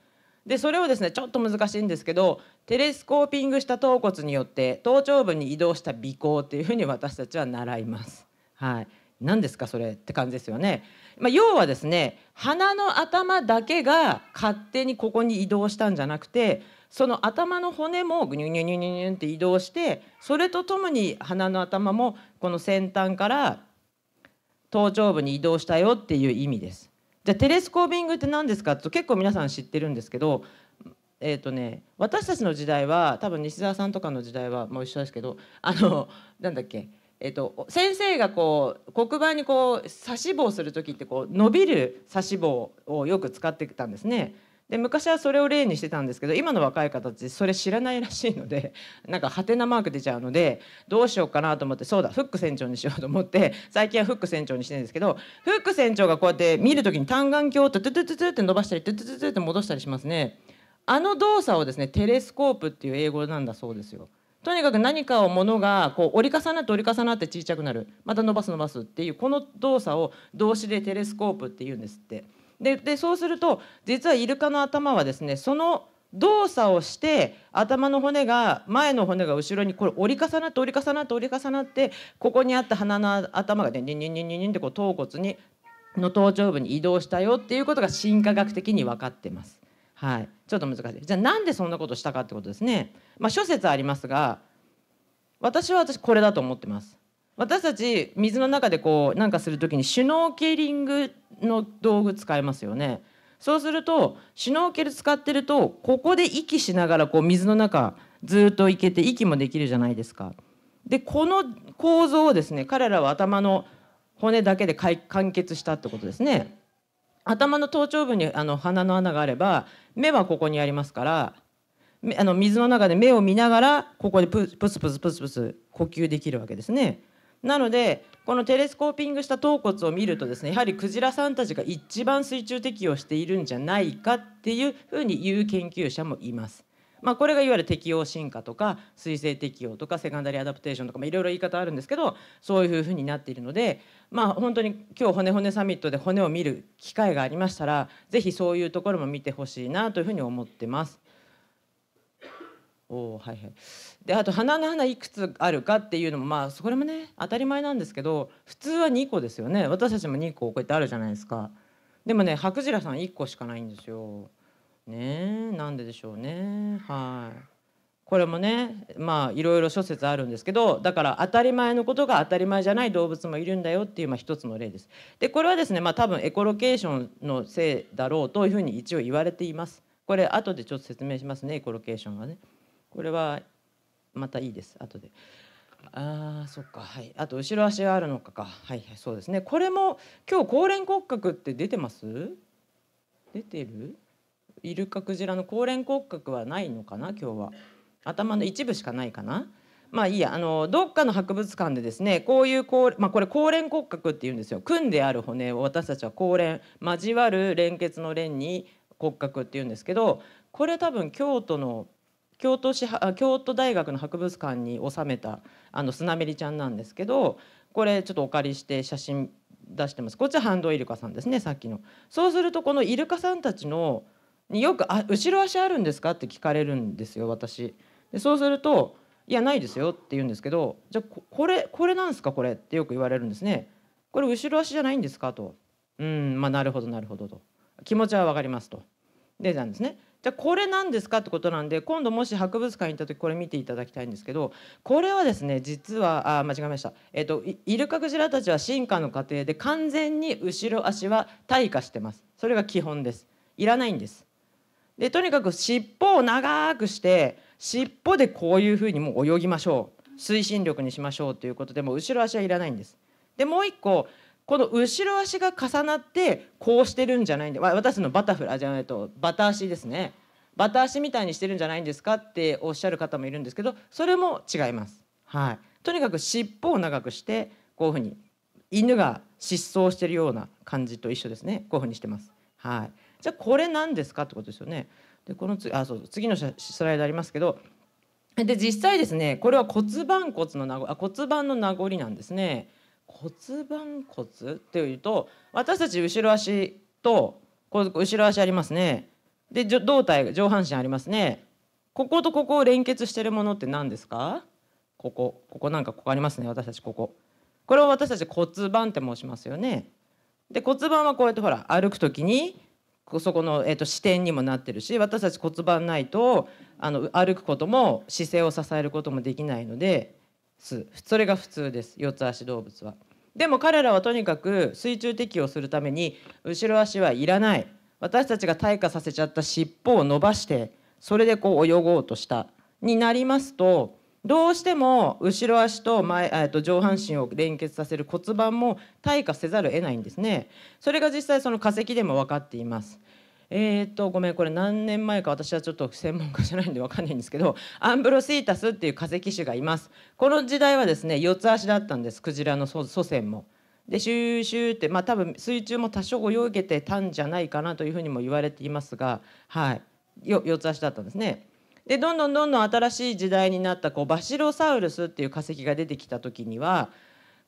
Speaker 3: でそれをですねちょっと難しいんですけどテレスコーピングした頭骨によって頭頂部に移動した鼻孔っていうふうに私たちは習います。はい、何ですかそれって感じですよね。まあ、要はですね鼻の頭だけが勝手にここに移動したんじゃなくてその頭の骨もぐにゅにゅにゅにゅって移動してそれとともに鼻の頭もこの先端から頭頂部に移動したよっていう意味です。じゃテレスコービングって何ですかと結構皆さん知ってるんですけど、えーとね、私たちの時代は多分西澤さんとかの時代はもう一緒ですけどあのなんだっけ、えーと、と先生がこう黒板にこう指し棒する時ってこう伸びる指し棒をよく使ってたんですね。で昔はそれを例にしてたんですけど今の若い方たちそれ知らないらしいので なんかハテナマーク出ちゃうのでどうしようかなと思ってそうだフック船長にしようと思って最近はフック船長にしてるんですけどフック船長がこうやって見る時に単眼鏡をトゥトゥトゥトゥって伸ばしたりトゥトゥトゥトゥって戻したりしますね。あの動作をですねテレスコープっていう英語なんだそうですよ。とにかく何かをものがこう折り重なって折り重なって小さくなるまた伸ばす伸ばすっていうこの動作を動詞でテレスコープっていうんですって。ででそうすると実はイルカの頭はですねその動作をして頭の骨が前の骨が後ろにこれ折り重なって折り重なって折り重なってここにあった鼻の頭がねニンニンニンニンってこう頭骨にの頭頂部に移動したよっていうことが進化学的に分かってます。はい、ちょっと難しい。じゃあなんでそんなことしたかってことですね。まあ諸説ありますが、私は私これだと思ってます。私たち水の中でこうなんかする時にシュノーケリングの道具使いますよね。そうするとシュノーケル使ってるとここで息しながらこう水の中ずっといけて息もできるじゃないですか。でこの構造をですね彼らは頭の骨だけで完結したってことですね。頭の頭頂部にあの鼻の穴があれば目はここにありますからあの水の中で目を見ながらここでプスプスプスプス呼吸できるわけですね。なのでこのテレスコーピングした頭骨を見るとですねやはりクジラさんたちが一番水中適応しているんじゃないかっていうふうに言う研究者もいます。まあ、これがいわゆる適応進化とか水性適応とかセカンダリーアダプテーションとかいろいろ言い方あるんですけどそういうふうになっているので、まあ、本当に今日骨骨サミットで骨を見る機会がありましたら是非そういうところも見てほしいなというふうに思ってます。おはいはいであと花の花いくつあるかっていうのもまあそれもね当たり前なんですけど普通は2個ですよね私たちも2個こうやってあるじゃないですかでもね白白さん1個しかないんですよねなんででしょうねはいこれもねまあいろいろ諸説あるんですけどだから当たり前のことが当たり前じゃない動物もいるんだよっていうまあ一つの例ですでこれはですねまあ多分エコロケーションのせいだろうというふうに一応言われていますこれ後でちょっと説明しますねエコロケーションはねこれはまたいいです後で。あーそっかはいあと後ろ足があるのかかはいそうですねこれも今日高連骨格って出てます出てるイルカクジラの高連骨格はないのかな今日は頭の一部しかないかなまあいいやあのどっかの博物館でですねこういうこう、まあ、これ高連骨格って言うんですよ組んである骨を私たちは高連交わる連結の連に骨格って言うんですけどこれ多分京都の京都市京都大学の博物館に収めたあのスナメリちゃんなんですけどこれちょっとお借りして写真出してますこっちはハンドイルカさんですねさっきの。そうするとこのイルカさんたちのによくあ「後ろ足あるんですか?」って聞かれるんですよ私。でそうすると「いやないですよ」って言うんですけど「じゃあこれこれなんですかこれ」ってよく言われるんですね。これ後ろ足じゃないんですかと。うんまあなるほどなるほどと。気持ちは分かりますと。でなんですね。じこれ何ですかってことなんで今度もし博物館に行った時これ見ていただきたいんですけどこれはですね実はあ間違えました、えっと、イルカクジラたちは進化の過程で完全に後ろ足は退化してますそれが基本ですいらないんですでとにかく尻尾を長くして尻尾でこういうふうにもう泳ぎましょう推進力にしましょうということでもう後ろ足はいらないんですでもう一個この後ろ足が重なってこうしてるんじゃないんで私のバタフラじゃないとバタ足ですねバタ足みたいにしてるんじゃないんですかっておっしゃる方もいるんですけどそれも違います。はい、とにかく尻尾を長くしてこういうふうに犬が失踪してるような感じと一緒ですねこういうふうにしてます。はい、じゃあこれ何ですかってことですよね。でこのつあそう次のスライドありますけどで実際ですねこれは骨盤骨の名残あ骨盤の名残なんですね。骨盤骨っていうと私たち後ろ足と後ろ足ありますねで胴体上半身ありますねこことここを連結してるものって何ですかここここなんかここありますね私たちこここれを私たち骨盤って申しますよねで骨盤はこうやってほら歩く時にそこの、えーと視点にもなってるし私たち骨盤ないとあの歩くことも姿勢を支えることもできないのですそれが普通です四つ足動物は。でも彼らはとにかく水中適応するために後ろ足はいらない私たちが退化させちゃった尻尾を伸ばしてそれでこう泳ごうとしたになりますとどうしても後ろ足と前、えと上半身を連結させる骨盤も退化せざるを得ないんですねそれが実際その化石でも分かっていますえー、っとごめんこれ何年前か私はちょっと専門家じゃないんで分かんないんですけど アンブロシータスっていう化石種がいますこの時代はですね四つ足だったんですクジラの祖先も。でシューシューってまあ多分水中も多少泳げてたんじゃないかなというふうにも言われていますが、はい、四つ足だったんですね。でどんどんどんどん新しい時代になったこうバシロサウルスっていう化石が出てきた時には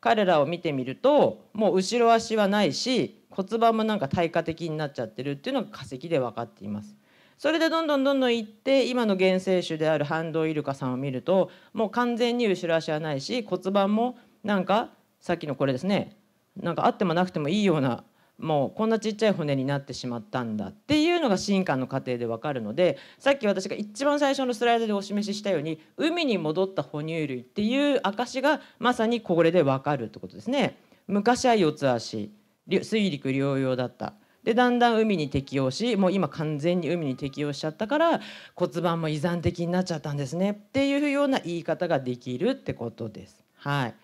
Speaker 3: 彼らを見てみるともう後ろ足はないし骨盤もなんか退化的になっちゃってるっていうのが化石で分かっています。それでどんどんどんどん行って今の原生種であるハンドイルカさんを見るともう完全に後ろ足はないし骨盤もなんかさっきのこれですねなんかあってもなくてもいいようなもうこんなちっちゃい骨になってしまったんだっていうのが進化の過程でわかるのでさっき私が一番最初のスライドでお示ししたように海に戻った哺乳類っていう証がまさにこれでわかるってことですね。昔は四つ足水陸両用だったでだんだん海に適応しもう今完全に海に適応しちゃったから骨盤も依存的になっちゃったんですねっていうような言い方ができるってことです。はい、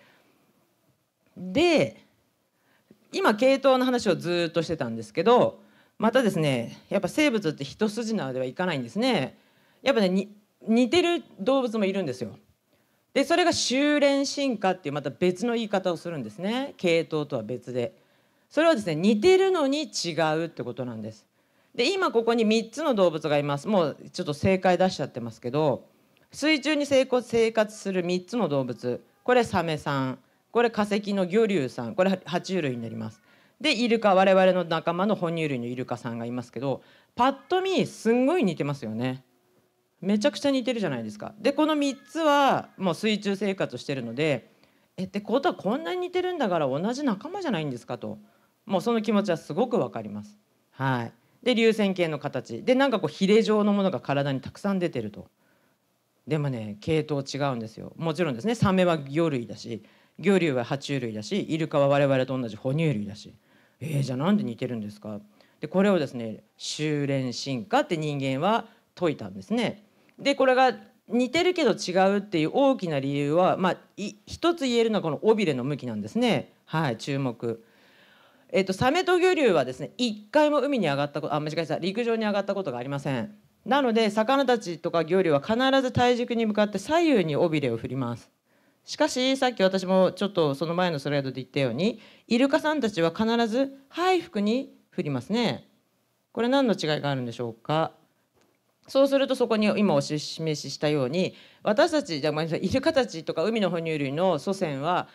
Speaker 3: で今系統の話をずっとしてたんですけどまたですねやっぱ生物って一筋縄ではいかないんですね。やっぱね似てる動物もいるんですよ。でそれが修練進化っていうまた別の言い方をするんですね系統とは別で。それはですね似てるのに違うってことなんです。で今ここに3つの動物がいますもうちょっと正解出しちゃってますけど水中に生活する3つの動物これサメさんこれ化石の魚竜さんこれ爬虫類になります。でイルカ我々の仲間の哺乳類のイルカさんがいますけどパッと見すんごい似てますよね。めちゃくちゃ似てるじゃないですか。でこの3つはもう水中生活してるのでえってことはこんなに似てるんだから同じ仲間じゃないんですかともうその気持ちはすごくわかります。はいで流線形の形でなんかこうヒレ状のものが体にたくさん出てると。でもね系統違うんですよもちろんですねサメは魚類だし魚類は爬虫類だしイルカは我々と同じ哺乳類だしえー、じゃあなんで似てるんですかでこれをですね修練進化って人間は解いたんですね。でこれが似てるけど違うっていう大きな理由は、まあ、一つ言えるのはこの尾びれの向きなんですね。はい注目えっと、サメと魚竜はですね一回も海に上がったことあ間違えた陸上に上がったことがありませんなので魚たちとか魚竜は必ず体軸に向かって左右に尾びれを振りますしかしさっき私もちょっとその前のスライドで言ったようにイルカさんたちは必ず背腹に振りますね。これ何の違いがあるんでしょうかそうするとそこに今お示ししたように私たちじゃごめんなさいイルカたちとか海の哺乳類の祖先は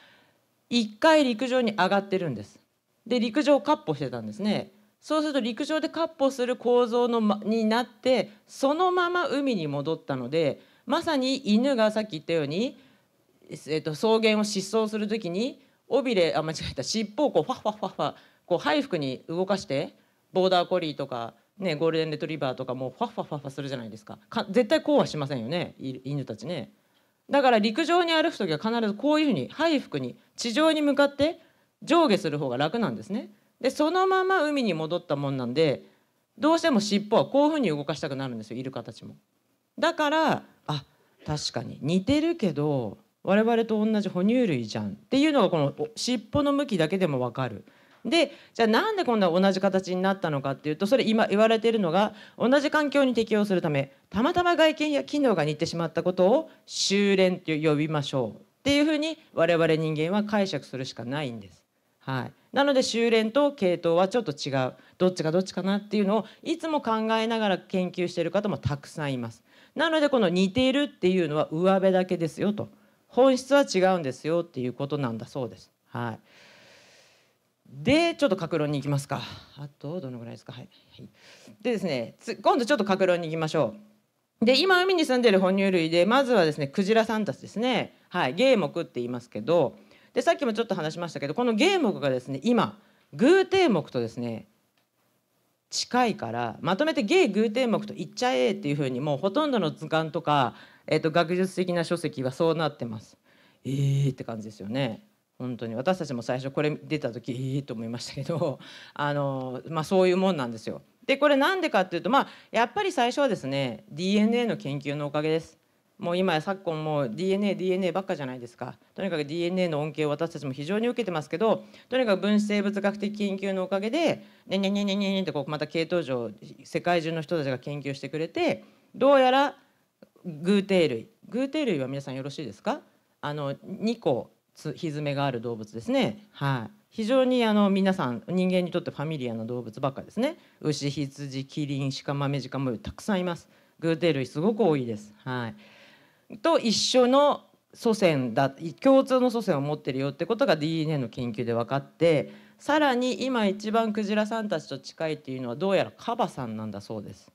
Speaker 3: 一回陸上に上がってるんです。で陸上を闊歩してたんですね。そうすると陸上で闊歩する構造の、ま、になってそのまま海に戻ったのでまさに犬がさっき言ったようにえー、と草原を疾走する時に尾びれあ間違えた尻尾をこうファファファファこう背腹に動かしてボーダーコリーとか、ね、ゴールデンレトリバーとかもファファファファするじゃないですかか絶対こうはしませんよね犬たちね。だから陸上に歩く時は必ずこういうふうに背腹に地上に向かって上下する方が楽なんですね。でそのまま海に戻ったもんなんでどうしても尻尾はこういうふうに動かしたくなるんですよイルカたちも。だからあ確かに似てるけど我々と同じ哺乳類じゃんっていうのがこの尻尾の向きだけでも分かる。でじゃあなんでこんな同じ形になったのかっていうとそれ今言われているのが同じ環境に適応するためたまたま外見や機能が似てしまったことを修練と呼びましょうっていうふうに我々人間は解釈するしかないんです。はい、なので修練と系統はちょっと違うどっちがどっちかなっていうのをいつも考えながら研究している方もたくさんいます。なのでこの似ているっていうのは上辺だけですよと。本質は違うんですよっていうことなんだそうです。はい、でちょっと格論に行きますかあとどのぐらいですかはい。でですね今度ちょっと格論に行きましょう。で今海に住んでる哺乳類でまずはですねクジラさんたちですね、はい、ゲーモクって言いますけどでさっきもちょっと話しましたけどこのゲーモクがですね今偶定目とですね近いからまとめてゲイ偶定目と言っちゃえっていうふうにもうほとんどの図鑑とかえーと、学術的な書籍はそうなってます。えーって感じですよね。本当に私たちも最初これ出た時えーと思いましたけど あの、まあ、そういうもんなんですよ。でこれなんでかっていうと、まあ、やっぱり最初はですね DNA の研究のおかげです。もう今や昨今も DNA DNA ばっかじゃないですかとにかく DNA の恩恵を私たちも非常に受けてますけどとにかく分子生物学的研究のおかげでねねねねねねってこうまた系統上世界中の人たちが研究してくれてどうやら偶蹄類偶蹄類は皆さんよろしいですかあの2個つひづめがある動物ですねはい非常にあの皆さん人間にとってファミリアな動物ばっかですね牛羊キリンシカマメジカムたくさんいます偶蹄類すごく多いですはいと一緒の祖先だ共通の祖先を持ってるよってことが DNA の研究で分かってさらに今一番クジラさんたちと近いっていうのはどうやらカバさんなんだそうです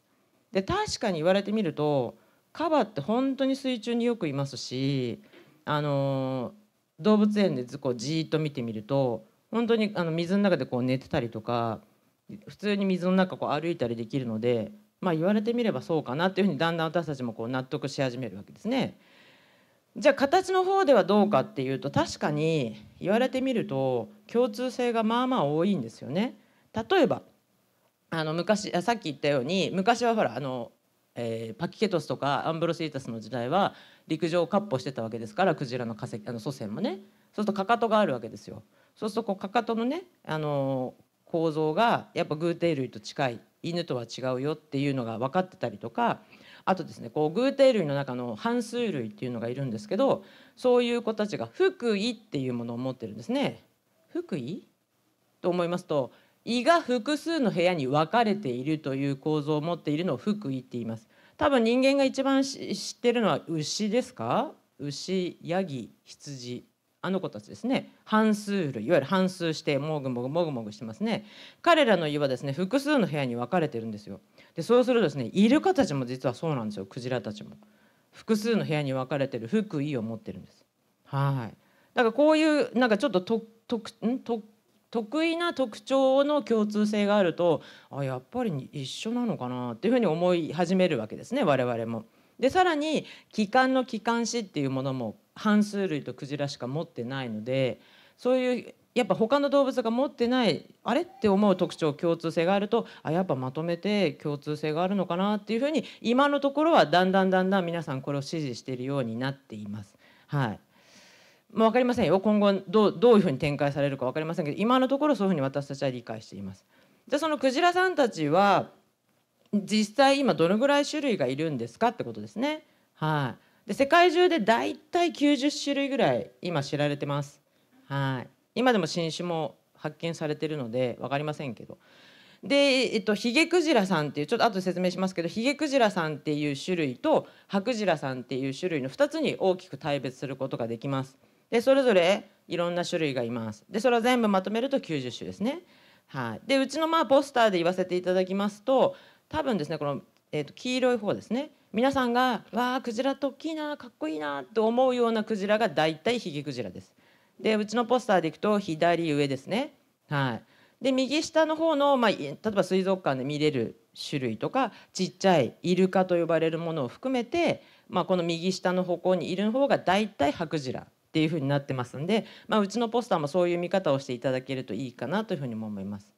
Speaker 3: で確かに言われてみるとカバって本当に水中によくいますしあの動物園でこうじーっと見てみると本当にあの水の中でこう寝てたりとか普通に水の中こう歩いたりできるので、まあ、言われてみればそうかなっていうふうにだんだん私たちもこう納得し始めるわけですね。じゃあ形の方ではどうかっていうと確かに言われてみると共通性がまあまあ多いんですよね。例えばあの昔さっき言ったように昔はほらあのえー、パキケトスとかアンブロスイータスの時代は陸上を闊歩してたわけですからクジラの化石あの祖先もねそうするとかかとがあるわけですよ。そうするとこうかかとのね、あのー、構造がやっぱ偶蹄類と近い犬とは違うよっていうのが分かってたりとかあとですねこう偶蹄類の中の半数類っていうのがいるんですけどそういう子たちが福井」っていうものを持ってるんですね。福井と思いますと胃が複数の部屋に分かれているという構造を持っているのを腹胃って言います多分人間が一番知ってるのは牛ですか牛ヤギ羊あの子たちですね半数類いわゆる半数してもぐもぐもぐもぐしてますね彼らの胃はですね複数の部屋に分かれてるんですよでそうするとですねイルカたちも実はそうなんですよクジラたちも複数の部屋に分かれてる腹胃を持ってるんですはいだからこういうなんかちょっとととんと得意な特徴の共通性があるとあやっぱり一緒なのかなっていうふうに思い始めるわけですね我々も。でさらに気管の気管支っていうものも半数類とクジラしか持ってないのでそういうやっぱ他の動物が持ってないあれって思う特徴共通性があるとあやっぱまとめて共通性があるのかなっていうふうに今のところはだんだんだんだん皆さんこれを支持しているようになっています。はい、まあ、分かりませんよ今後どうどういうふうに展開されるか分かりませんけど今のところそういうふうに私たちは理解しています。じゃそのクジラさんたちは実際今どのぐらい種類がいるんですかってことですね。はい、で世界中でだいたい90種類ぐらい今知られてます。はい今でも新種も発見されてるので分かりませんけど。で、えっと、ヒゲクジラさんっていうちょっと後で説明しますけどヒゲクジラさんっていう種類とハクジラさんっていう種類の2つに大きく大別することができます。でそれぞれいろんな種類がいますでそれを全部まとめると90種ですねはいでうちのまあポスターで言わせていただきますと多分ですねこの、えーと、黄色い方ですね皆さんが「わあクジラと大きいなかっこいいな」と思うようなクジラが大体ヒゲクジラです。でうちのポスターでいくと左上ですね。はい、で右下の方の、まあ、例えば水族館で見れる種類とかちっちゃいイルカと呼ばれるものを含めて、まあ、この右下の方向にいる方が大体ハクジラっていうふうになってますんで、まあ、うちのポスターもそういう見方をしていただけるといいかなというふうにも思います。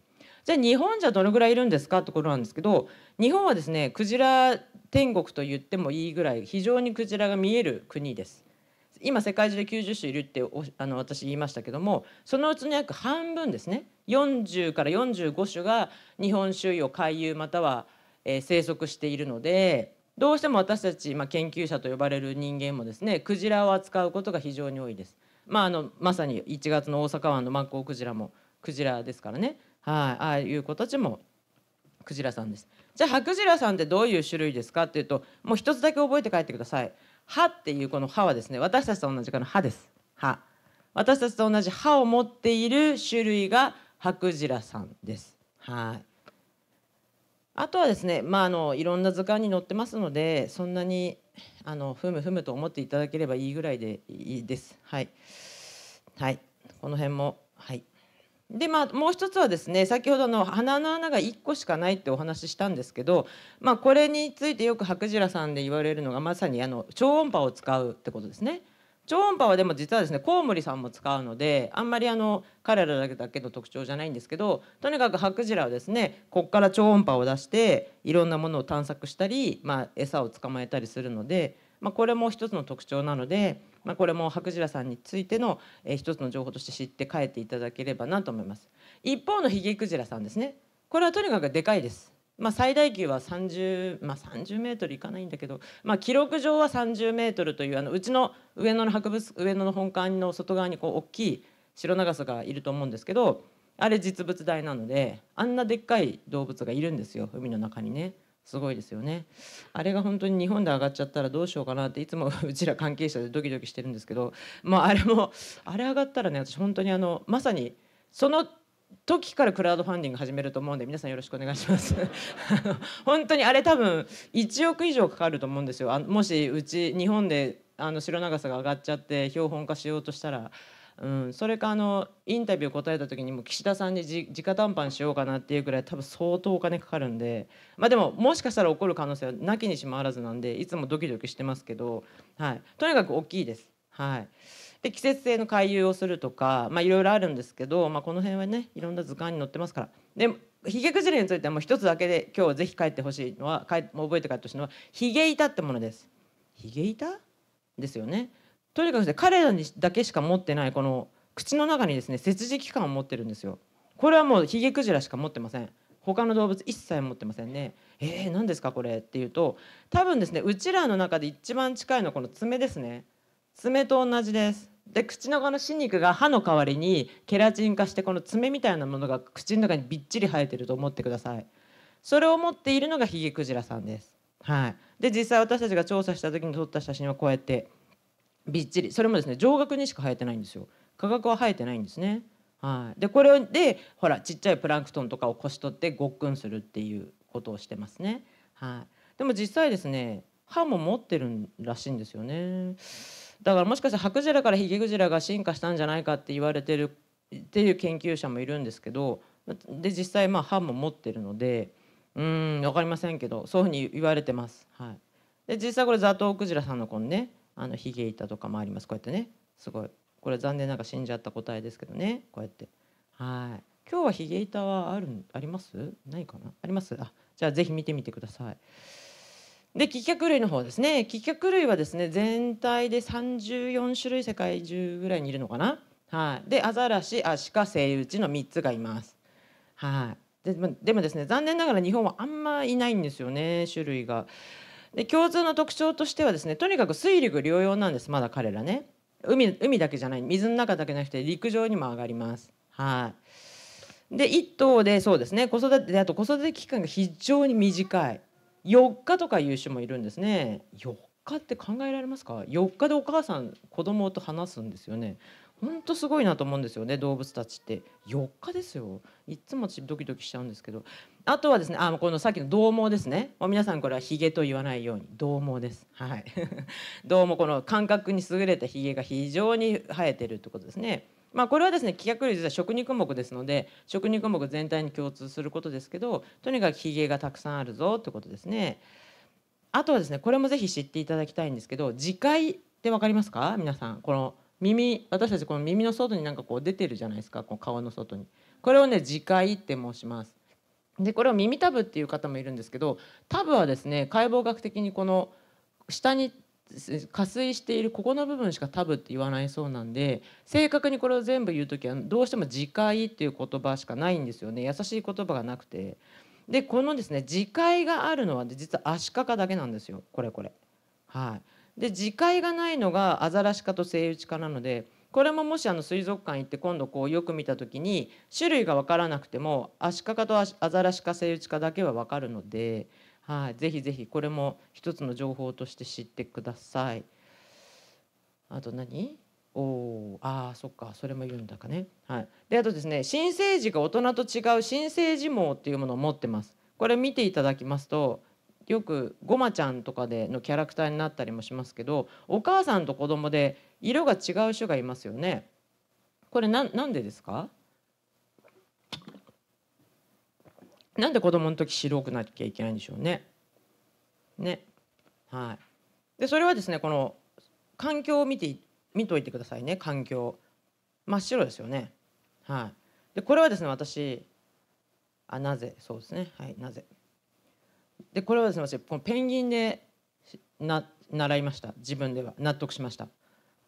Speaker 3: じゃあ日本じゃどのぐらいいるんですかってことなんですけど日本はですねクジラ天国と言ってもいいぐらい非常にクジラが見える国です。今世界中で90種いるってあの私言いましたけどもそのうちの約半分ですね40から45種が日本周囲を回遊または、えー、生息しているのでどうしても私たち、まあ、研究者と呼ばれる人間もですねクジラを扱うことが非常に多いです。まあ、あのまさに1月の大阪湾のマッコウクジラもクジラですからねはいああいう子たちもクジラさんです。じゃあハクジラさんってどういう種類ですかっていうともう一つだけ覚えて帰ってください。歯っていうこの歯はですね私たちと同じかの歯です。歯。私たちと同じ歯を持っている種類がハクジラさんです。はい。あとはですね、まあ、あのいろんな図鑑に載ってますのでそんなにあのふむふむと思っていただければいいぐらいでいいです。はい、はい、この辺も、はいでまあ、もう一つはですね先ほどの鼻の穴が1個しかないってお話ししたんですけど、まあ、これについてよく白ラさんで言われるのがまさにあの超音波を使うってことですね。超音波はでも実はですねコウモリさんも使うのであんまりあの彼らだけの特徴じゃないんですけどとにかくハクジラはですねこっから超音波を出していろんなものを探索したり、まあ、餌を捕まえたりするので、まあ、これも一つの特徴なので、まあ、これもハクジラさんについての、え一つの情報として知って帰っていただければなと思います。一方のヒゲクジラさんですねこれはとにかくでかいです。まあ、最大級は30、まあ、30メートルいかないんだけど、まあ、記録上は30メートルというあのうちの上野の博物上野の本館の外側にこう大きい白長さがいると思うんですけどあれ実物大なのであんなでっかい動物がいるんですよ海の中にね。すごいですよねあれが本当に日本で上がっちゃったらどうしようかなっていつも うちら関係者でドキドキしてるんですけど、まあ、あれもあれ上がったらね私本当にあのまさにその時からクラウドファンディング始めると思うんで皆さんよろしくお願いします 本当にあれ多分1億以上かかると思うんですよあもしうち日本であの白長さが上がっちゃって標本化しようとしたら、うん、それかあのインタビュー答えた時にも岸田さんにじ直談判しようかなっていうくらい多分相当お金かかるんでまあでももしかしたら起こる可能性はなきにしもあらずなんでいつもドキドキしてますけど、はい、とにかく大きいです。はいで季節性の回遊をするとかいろいろあるんですけど、まあ、この辺はねいろんな図鑑に載ってますから。でヒゲクジラについてはもう一つだけで今日ぜひ帰ってほしいのは覚えて帰ってほしいのはヒゲ板ってものです。ヒゲ板ですよね。とにかく彼らにだけしか持ってないこの口の中にですね切器官を持ってるんですよ。これはもうヒゲクジラしか持ってません。他の動物一切持ってませんね。えー、何ですかこれっていうと多分ですねうちらの中で一番近いのはこの爪ですね。爪と同じですで口のこの歯肉が歯の代わりにケラチン化してこの爪みたいなものが口の中にびっちり生えてると思ってくださいそれを持っているのがヒゲクジラさんですはい、で実際私たちが調査した時に撮った写真はこうやってびっちりそれもですね上顎にしか生えてないんですよ価格は生えてないんですね。はい、でこれでほらちっちゃいプランクトンとかをこし取ってごっくんするっていうことをしてますね。はい、でも実際ですね歯も持ってるらしいんですよね。だからもしかしたらハクジラからヒゲクジラが進化したんじゃないかって言われてるっていう研究者もいるんですけどで実際まあ歯も持ってるのでうん分かりませんけどそういうふうに言われてます。はい、で実際これザトウクジラさんのこのねあのヒゲ板とかもありますこうやってねすごいこれ残念ながら死んじゃった個体ですけどねこうやって。はい今日はヒゲ板はあるありますないかなありますあじゃあぜひ見てみてください。で棄却類の方ですね棄却類はですね全体で34種類世界中ぐらいにいるのかな、はい、でアザラシアシカセイウチの3つがいます。はい、ででもですね残念ながら日本はあんまいないんですよね種類が。で共通の特徴としてはですねとにかく水陸両用なんですまだ彼らね海海だけじゃない水の中だけじゃなくて陸上にも上がります。はい、で1頭でそうですね子育てであと子育て期間が非常に短い。4日とかいう人もいるんですね4日って考えられますか4日でお母さん子供と話すんですよねほんとすごいなと思うんですよね動物たちって4日ですよいつもドキドキしちゃうんですけどあとはですねあこのさっきの獰毛ですねもう皆さんこれはヒゲと言わないように獰毛ですはいどうもこの感覚に優れたヒゲが非常に生えてるってことですねまあ、これはですね規約類実は食肉目ですので食肉目全体に共通することですけどとにかくヒゲがたくさんあるぞってことですね。あとはですねこれもぜひ知っていただきたいんですけど耳介って分かりますか皆さんこの耳私たちこの耳の外になんかこう出てるじゃないですかこの顔の外にこれをね耳介って申しますでこれを耳たぶっていう方もいるんですけどタブはですね解剖学的にこの下に加水しているここの部分しかタブって言わないそうなんで正確にこれを全部言う時はどうしても「自戒」っていう言葉しかないんですよね優しい言葉がなくて。でこのですね自戒があるのは実はアシカだけなんですよこれこれ。はい、で自戒がないのがアザラシ科とセイウチ科なのでこれももしあの水族館行って今度こうよく見た時に種類が分からなくてもアシカ科とアザラシ科セイウチ科だけは分かるので。はい、ぜひぜひこれも一つの情報として知ってください。あと何おあそっかそれも言うんだかね。はい、であとですね新生児が大人と違う新生児毛っていうものを持ってます。これ見ていただきますとよくごまちゃんとかでのキャラクターになったりもしますけどお母さんと子供で色が違う人がいますよね。これななんでですかなんで子供の時白くなきゃいけないんでしょうね。ね。はい。でそれはですねこの環境を見て見といてくださいね環境真っ白ですよね。はい。でこれはですね私あなぜそうですねはいなぜ。でこれはですね私このペンギンでな習いました自分では納得しました。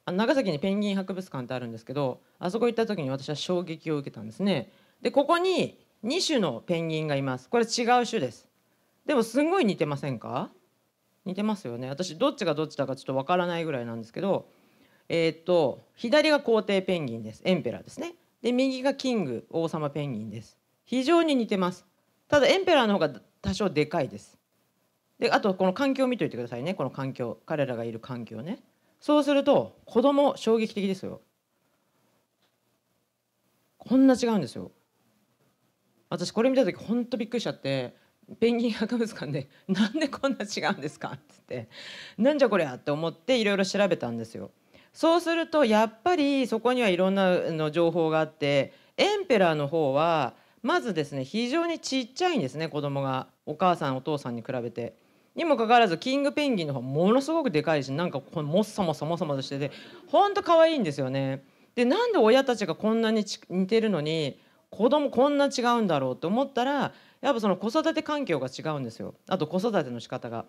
Speaker 3: あ長崎にペンギン博物館ってあるんですけどあそこ行った時に私は衝撃を受けたんですね。でここに2種のペンギンがいますこれ違う種ですでもすごい似てませんか似てますよね私どっちがどっちだかちょっとわからないぐらいなんですけどえっ、と左が皇帝ペンギンですエンペラーですねで右がキング王様ペンギンです非常に似てますただエンペラーの方が多少でかいですであとこの環境を見といてくださいねこの環境彼らがいる環境ねそうすると子供衝撃的ですよこんな違うんですよ私これ見た時ほんとびっくりしちゃってペンギン博物館で「なんでこんな違うんですか?」って言って「なんじゃこりゃ」って思っていろいろ調べたんですよ。そうするとやっぱりそこにはいろんなの情報があってエンペラーの方はまずですね非常にちっちゃいんですね子供がお母さんお父さんに比べて。にもかかわらずキングペンギンの方ものすごくでかいしなんかこのもっさもさもさもさしててほんと可愛いんですよね。でなんで親たちがこんなに似てるのに子供こんな違うんだろうと思ったらやっぱその子育て環境が違うんですよあと子育ての仕方が。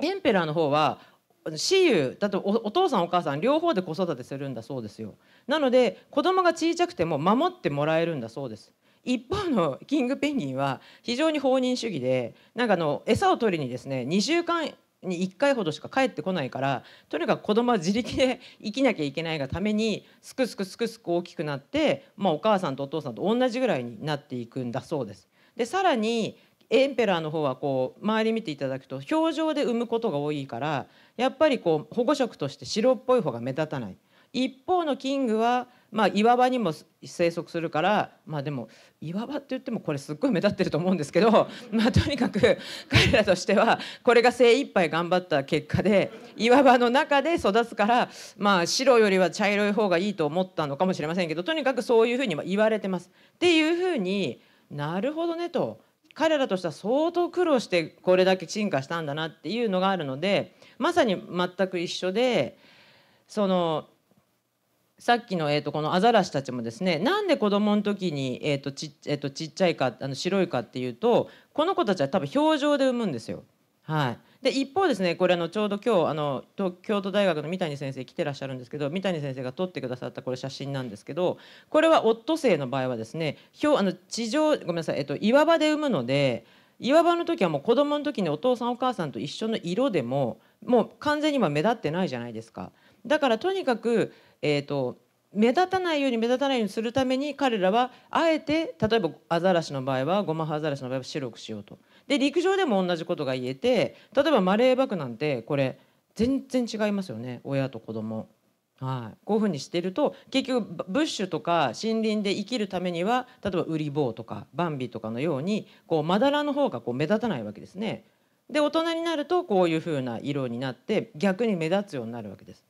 Speaker 3: エンペラーの方は私有だとお父さんお母さん両方で子育てするんだそうですよなので子供が小さくても守ってもらえるんだそうです一方のキングペンギンは非常に放任主義でなんかあの餌を取りにですね2週間に1回ほどしか帰ってこないからとにかく子供は自力で生きなきゃいけないがためにすくすくすくすく大きくなって、まあ、お母さんとお父さんと同じぐらいになっていくんだそうです。でさらにエンペラーの方はこう周り見ていただくと表情で産むことが多いからやっぱりこう保護色として白っぽい方が目立たない一方のキングはまあ、岩場にも生息するからまあでも岩場って言ってもこれすっごい目立ってると思うんですけど、まあ、とにかく彼らとしてはこれが精一杯頑張った結果で岩場の中で育つから、まあ、白よりは茶色い方がいいと思ったのかもしれませんけどとにかくそういうふうに言われてます。っていうふうになるほどねと彼らとしては相当苦労してこれだけ進化したんだなっていうのがあるのでまさに全く一緒でそのさっきの、えーと、このアザラシたちもですねなんで子供の時に、えーとちえーと、ちっちゃいかあの白いかっていうとこの子たちは多分表情で産むんですよ。はい、で一方ですねこれあのちょうど今日あの東京都大学の三谷先生来てらっしゃるんですけど三谷先生が撮ってくださったこれ写真なんですけどこれはオットセイの場合はですね表あの地上ごめんなさい、えっと、岩場で産むので岩場の時はもう子供の時にお父さんお母さんと一緒の色でももう完全に今目立ってないじゃないですか。だからとにかくえーと、目立たないように目立たないようにするために彼らはあえて例えばアザラシの場合はゴマハアザラシの場合は白くしようと。で陸上でも同じことが言えて例えばマレーバクなんてこれ全然違いますよね親と子供はい、こういうふうにしてると結局ブッシュとか森林で生きるためには例えばウリボウとかバンビとかのようにこうまだらの方がこう目立たないわけですね。で大人になるとこういうふうな色になって逆に目立つようになるわけです。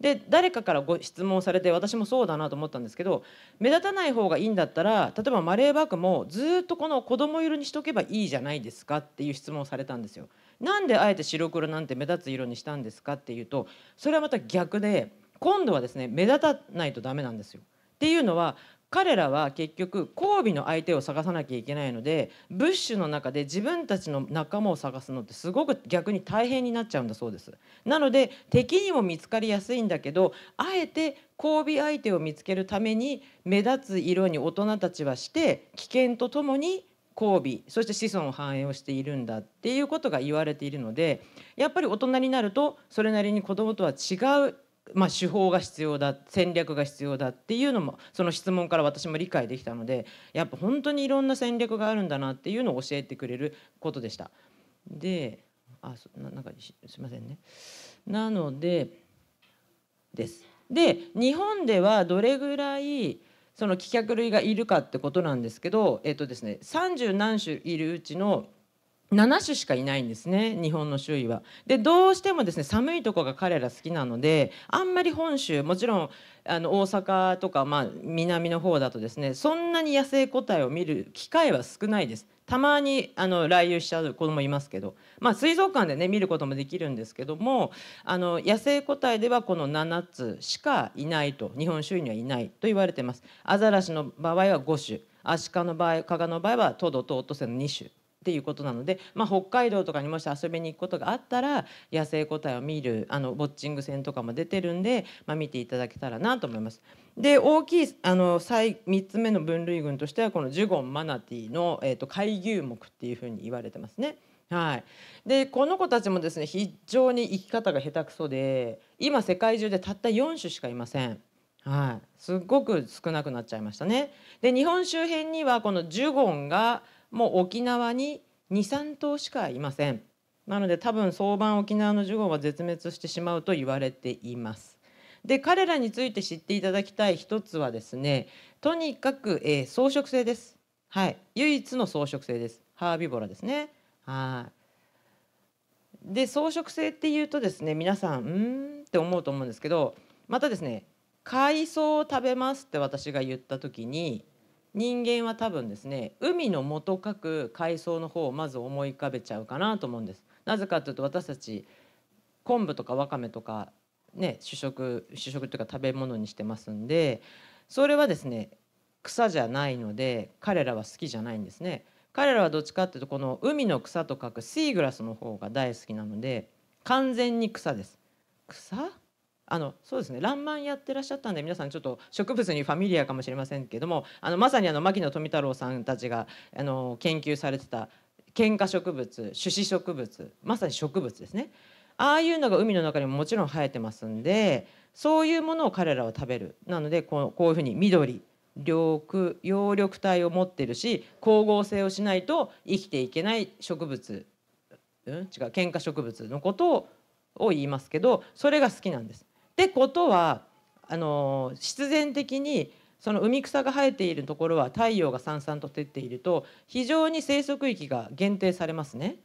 Speaker 3: で誰かからご質問されて私もそうだなと思ったんですけど目立たない方がいいんだったら例えばマレーバッグもずっとこの子供色にしとけばいいじゃないですかっていう質問をされたんですよ。なんであえて白黒なんて目立つ色にしたんですかっていうとそれはまた逆で今度はですね目立たないとダメなんですよ。っていうのは彼らは結局交尾の相手を探さなきゃいけないのでブッシュの中で自分たちの仲間を探すのってすごく逆に大変になっちゃうんだそうです。なので敵にも見つかりやすいんだけどあえて交尾相手を見つけるために目立つ色に大人たちはして危険とともに交尾そして子孫を繁栄をしているんだっていうことが言われているのでやっぱり大人になるとそれなりに子供とは違うまあ、手法が必要だ戦略が必要だっていうのもその質問から私も理解できたのでやっぱ本当にいろんな戦略があるんだなっていうのを教えてくれることでした。であそななんかすいませんね。なのでです。で日本ではどれぐらいその棄却類がいるかってことなんですけどえっとですね30何種いるうちの「7種しかいないんですね日本の周囲は。でどうしてもですね寒いとこが彼ら好きなのであんまり本州もちろんあの大阪とか、まあ、南の方だとですねそんなに野生個体を見る機会は少ないです。たまにあの来遊しちゃう子どもいますけど、まあ、水族館でね見ることもできるんですけどもあの野生個体ではこの7つしかいないと日本周囲にはいないと言われてます。アザラシの場合は5種アシカの場合加賀の場合はトドとオットセの2種っていうことなので、まあ、北海道とかにもし遊びに行くことがあったら野生個体を見るあのボッチング船とかも出てるんで、まあ、見ていただけたらなと思います。で大きいあの最3つ目の分類群としてはこのジュゴンマナティの、えーと、と海牛目っていうふうに言われてますね。はい、でこの子たちもですね非常に生き方が下手くそで今世界中でたった4種しかいません。はい、すっごく少なくなっちゃいましたね。で日本周辺にはこのジュゴンがもう沖縄に23頭しかいませんなので多分早晩沖縄のジュゴンは絶滅してしまうと言われていますで彼らについて知っていただきたい一つはですねとにかく、えー、草食性ですはい唯一の草食性ですハービボラですねはいで草食性っていうとですね皆さんうんって思うと思うんですけどまたですね海藻を食べますって私が言った時に人間は多分ですね海の元かく海藻の方をまず思い浮かべちゃうかなと思うんです。なぜかというと私たち昆布とかわかめとかね主食主食というか食べ物にしてますんでそれはですね草じゃないので彼らは好きじゃないんですね。彼らはどっちかっていうとこの海の草と書くシーグラスの方が大好きなので完全に草です。草あのそうですね「らんまん」やってらっしゃったんで皆さんちょっと植物にファミリアかもしれませんけどもあのまさにあの牧野富太郎さんたちがあの研究されてた喧嘩植物種子植物まさに植物ですねああいうのが海の中にももちろん生えてますんでそういうものを彼らは食べるなのでこうこういうふうに緑緑葉緑体を持ってるし光合成をしないと生きていけない植物、うん、違う喧嘩植物のことを言いますけどそれが好きなんです。ってことはあの必然的にその海草が生えているところは太陽がさんさんと照っていると非常に生息域が限定されますね。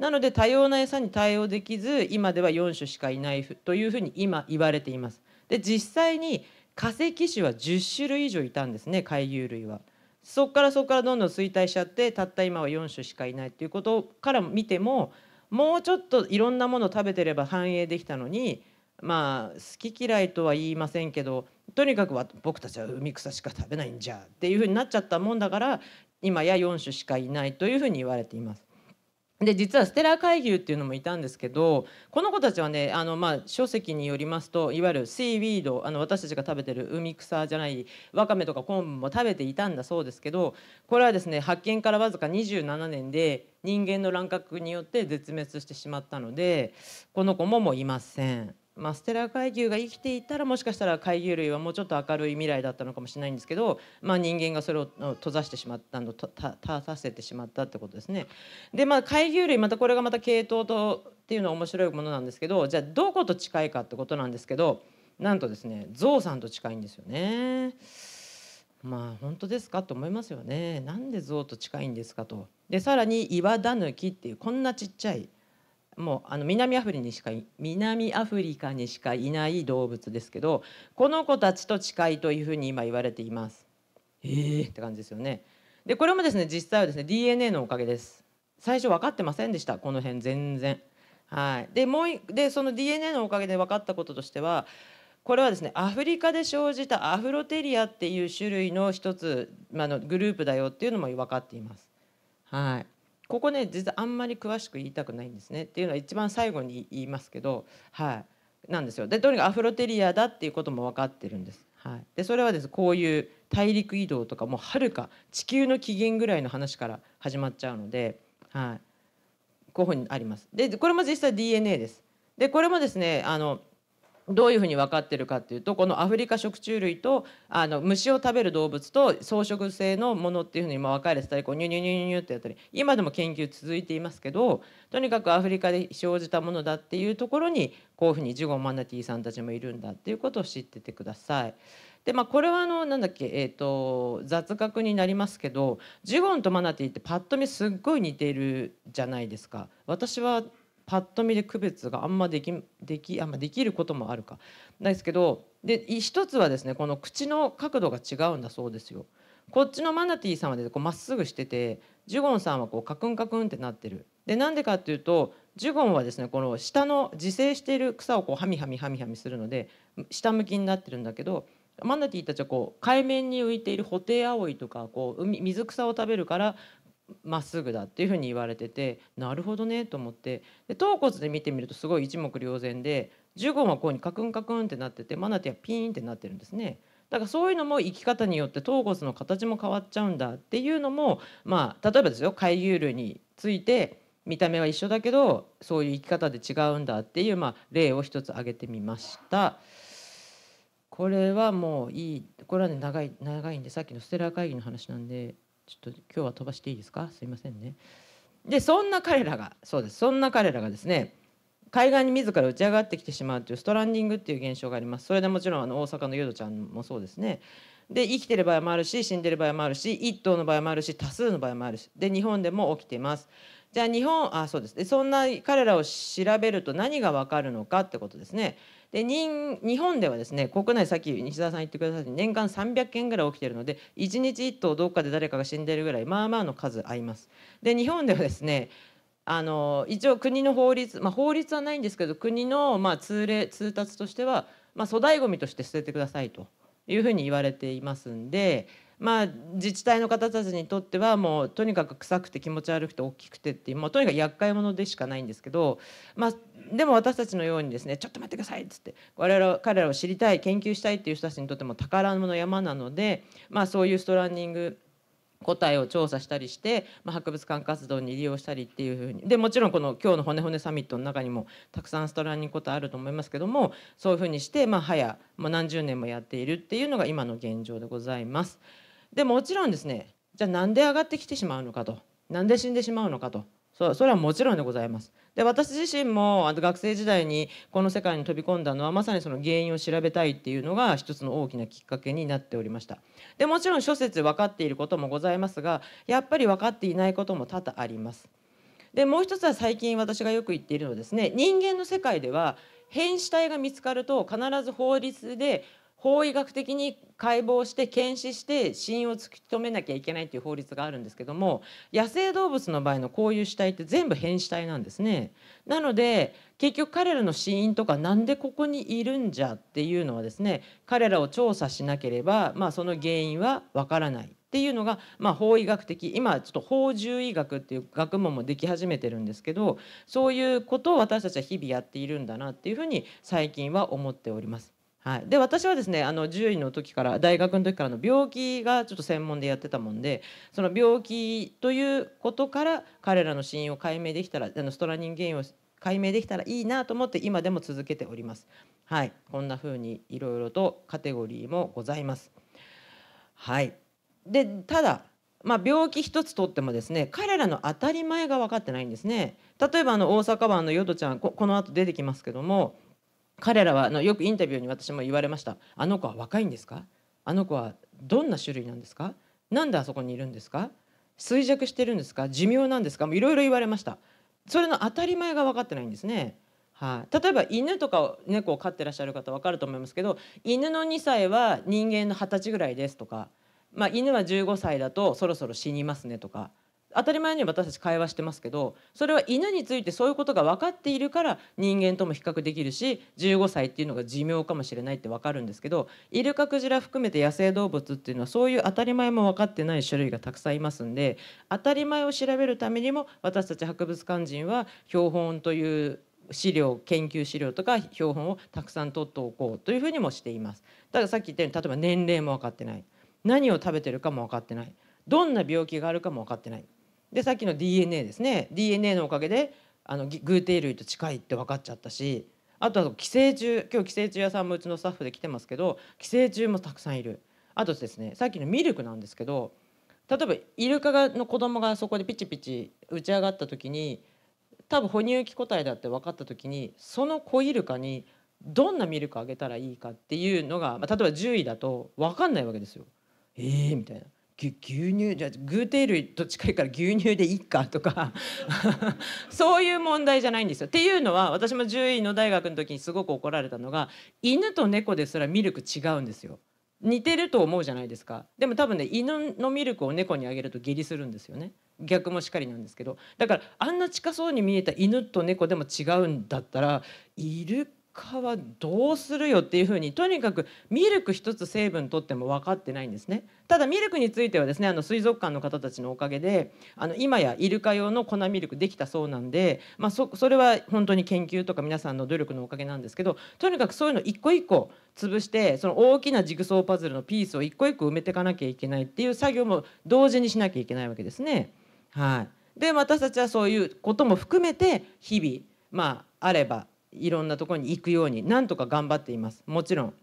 Speaker 3: なので多様な餌に対応できず今では4種しかいないというふうに今言われています。で実際に化石種は10種類以上いたんですね海牛類は。そこからそこからどんどん衰退しちゃってたった今は4種しかいないということから見てももうちょっといろんなものを食べてれば繁栄できたのにまあ好き嫌いとは言いませんけどとにかくは僕たちは海草しか食べないんじゃっていうふうになっちゃったもんだから今や4種しかいないというふうに言われています。で実はステラ海牛っていうのもいたんですけどこの子たちはねあの、まあ、書籍によりますといわゆるシーウィードあの私たちが食べてる海草じゃないわかめとか昆布も食べていたんだそうですけどこれはですね発見からわずか27年で人間の乱獲によって絶滅してしまったのでこの子ももういません。まあ、ステラ海獣が生きていたらもしかしたら海獣類はもうちょっと明るい未来だったのかもしれないんですけど、まあ、人間がそれを閉ざしてしまったのたた立せてしまったってことですね。で、まあ、海獣類またこれがまた系統とっていうのは面白いものなんですけどじゃあどこと近いかってことなんですけどなんとですねゾウさんと近いんですよね。まあ本当ですかと思いますよね。なんで象と近いんですかと。でさらに岩だっていうこんなちっちゃいもうあの南アフリにしか南アフリカにしかいない動物ですけどこの子たちと近いというふうに今言われています。えー、って感じですよね。でこれもですね実際はですね DNA のおかげです。最初分かってませんでしたこの辺全然。はい、でもういでその DNA のおかげで分かったこととしてはこれはですねアフリカで生じたアフロテリアっていう種類の一つ、まあのグループだよっていうのも分かっています。はい、ここね実はあんまり詳しく言いたくないんですねっていうのは一番最後に言いますけどはいなんですよでとにかくアフロテリアだっていうことも分かってるんです。はい、でそれはですこういう大陸移動とかもうはるか地球の起源ぐらいの話から始まっちゃうので、はい、こういうふうにあります。でこれも実際 DNA です。でこれもですねあのどういうふうに分かってるかっていうとこのアフリカ食虫類とあの虫を食べる動物と草食性のものっていうふうに今分かれてたりこうニュニュニュニュってやったり今でも研究続いていますけどとにかくアフリカで生じたものだっていうところにこういうふうにジュゴンマナティーさんたちもいるんだっていうことを知っててください。でまあ、これはあのなんだっけ、えーと、と雑学になりますけどジュゴンとマナティーってパッと見すっごい似ているじゃないですか。私はパッと見で区別があんまできできあんまできることもあるかないですけどで一つはですねこの口の角度が違うんだそうですよ。こっちのマナティーさんはま、っすぐしててジュゴンさんはこうカクンカクンってなってる。でなんでかっていうとジュゴンはですねこの下の自生している草をこうハミハミハミハミするので下向きになってるんだけどマナティーたちはこう海面に浮いている布袋イアオイとかこう海水草を食べるからまっすぐだっていうふうに言われててなるほどねと思ってで頭骨で見てみるとすごい一目瞭然で十五はこうにカクンカクンってなっててマナティはピーンってなってるんですね。だからそういうのも生き方によって頭骨の形も変わっちゃうんだっていうのもまあ例えばですよ海遊類について見た目は一緒だけどそういう生き方で違うんだっていう、まあ、例を一つ挙げてみました。これはもういいこれはね長い長いんでさっきのステラー会議の話なんでちょっと今日は飛ばしていいですかすいませんね。でそんな彼らがそうですそんな彼らがですね海岸に自ら打ち上がってきてしまうというストランディングっていう現象がありますそれでもちろんあの大阪のユドちゃんもそうですねで生きてる場合もあるし死んでる場合もあるし1頭の場合もあるし多数の場合もあるしで日本でも起きていますじゃあ日本あそうですでそんな彼らを調べると何が分かるのかってことですねで日本ではですね国内さっき西澤さん言ってくださって年間300件ぐらい起きてるので1日1頭どっかで誰かが死んでるぐらいまあまあの数あります。で日本ではですねあの一応国の法律、まあ、法律はないんですけど国のまあ通例通達としては、まあ、粗大ごみとして捨ててくださいというふうに言われていますんで、まあ、自治体の方たちにとってはもうとにかく臭くて気持ち悪くて大きくてっていうもうとにかく厄介者でしかないんですけど、まあ、でも私たちのようにですねちょっと待ってくださいっつって我々は彼らを知りたい研究したいっていう人たちにとっても宝の山なので、まあ、そういうストランディング個体を調査したりして、まあ、博物館活動に利用したりっていうふうにでもちろんこの今日の「骨骨サミット」の中にもたくさんストランニング個体あると思いますけどもそういうふうにして、まあ、早もう何十年もやっているっていうのが今の現状でございます。でもちろんですねじゃあなんで上がってきてしまうのかとなんで死んでしまうのかとそそれはもちろんでございます。で私自身もあの学生時代にこの世界に飛び込んだのはまさにその原因を調べたいっていうのが一つの大きなきっかけになっておりました。でもちろん諸説分かっていることもございますがやっぱり分かっていないことも多々あります。でもう一つは最近私がよく言っているのですね人間の世界では変死体が見つかると必ず法律で法医学的に解剖して検視して死因を突き止めなきゃいけないという法律があるんですけども野生動物の場合のこういう死体って全部変死体なんですね。なので結局彼らの死因とか何でここにいるんじゃっていうのはですね彼らを調査しなければ、まあ、その原因はわからないっていうのが、まあ、法医学的今ちょっと法獣医学っていう学問もでき始めてるんですけどそういうことを私たちは日々やっているんだなっていうふうに最近は思っております。はい、で私はですねあの獣医の時から大学の時からの病気がちょっと専門でやってたもんでその病気ということから彼らの死因を解明できたらあのストラニン原因を解明できたらいいなと思って今でも続けております。はい、こんな風にいろいろとカテゴリーもございます。はい、でただまあ、病気一つとってもですね彼らの当たり前が分かってないんですね例えばあの大阪湾のヨドちゃんこの後出てきますけども彼らはあのよくインタビューに私も言われました「あの子は若いんですかあの子はどんな種類なんですかなんであそこにいるんですか衰弱してるんですか寿命なんですか?」いろいろ言われました。それの当たり前が分かってないんですね。はい、あ、例えば犬とか猫を飼ってらっしゃる方分かると思いますけど犬の2歳は人間の二十歳ぐらいですとか、まあ、犬は15歳だとそろそろ死にますねとか当たり前に私たち会話してますけどそれは犬についてそういうことが分かっているから人間とも比較できるし15歳っていうのが寿命かもしれないって分かるんですけどイルカクジラ含めて野生動物っていうのはそういう当たり前も分かってない種類がたくさんいますんで当たり前を調べるためにも私たち博物館人は標本という資料研究資料とか標本をたくさん取っておこうというふうにもしています。たださっき言ったように例えば年齢も分かってない何を食べてるかも分かってないどんな病気があるかも分かってないでさっきの DNA ですね DNA のおかげであのテイ類と近いって分かっちゃったしあとは寄生虫今日寄生虫屋さんもうちのスタッフで来てますけど寄生虫もたくさんいるあとですねさっきのミルクなんですけど例えばイルカがの子供がそこでピチピチ打ち上がった時に多分哺乳期個体だって分かった時にその子イルカにどんなミルクあげたらいいかっていうのが、まあ、例えば10位だと分かんないわけですよ。えー、みたいな。牛乳じゃ偶定類と近いから牛乳でいいかとか そういう問題じゃないんですよ。っていうのは私も獣医の大学の時にすごく怒られたのが犬と猫ですらミルク違うんですよ。似てると思うじゃないですかでも多分ね犬のミルクを猫にあげると下痢するんですよね逆もしっかりなんですけどだからあんな近そうに見えた犬と猫でも違うんだったらいる果はどうするよっていうふうにとにかくミルク一つ成分とっても分かってないんですねただミルクについてはですねあの水族館の方たちのおかげであの今やイルカ用の粉ミルクできたそうなんで、まあ、それは本当に研究とか皆さんの努力のおかげなんですけどとにかくそういうの一個一個潰してその大きなジグソーパズルのピースを一個一個埋めていかなきゃいけないっていう作業も同時にしなきゃいけないわけですね。はい、で私たちはそういうことも含めて日々まああればいろんなところに行くようになんとか頑張っていますもちろん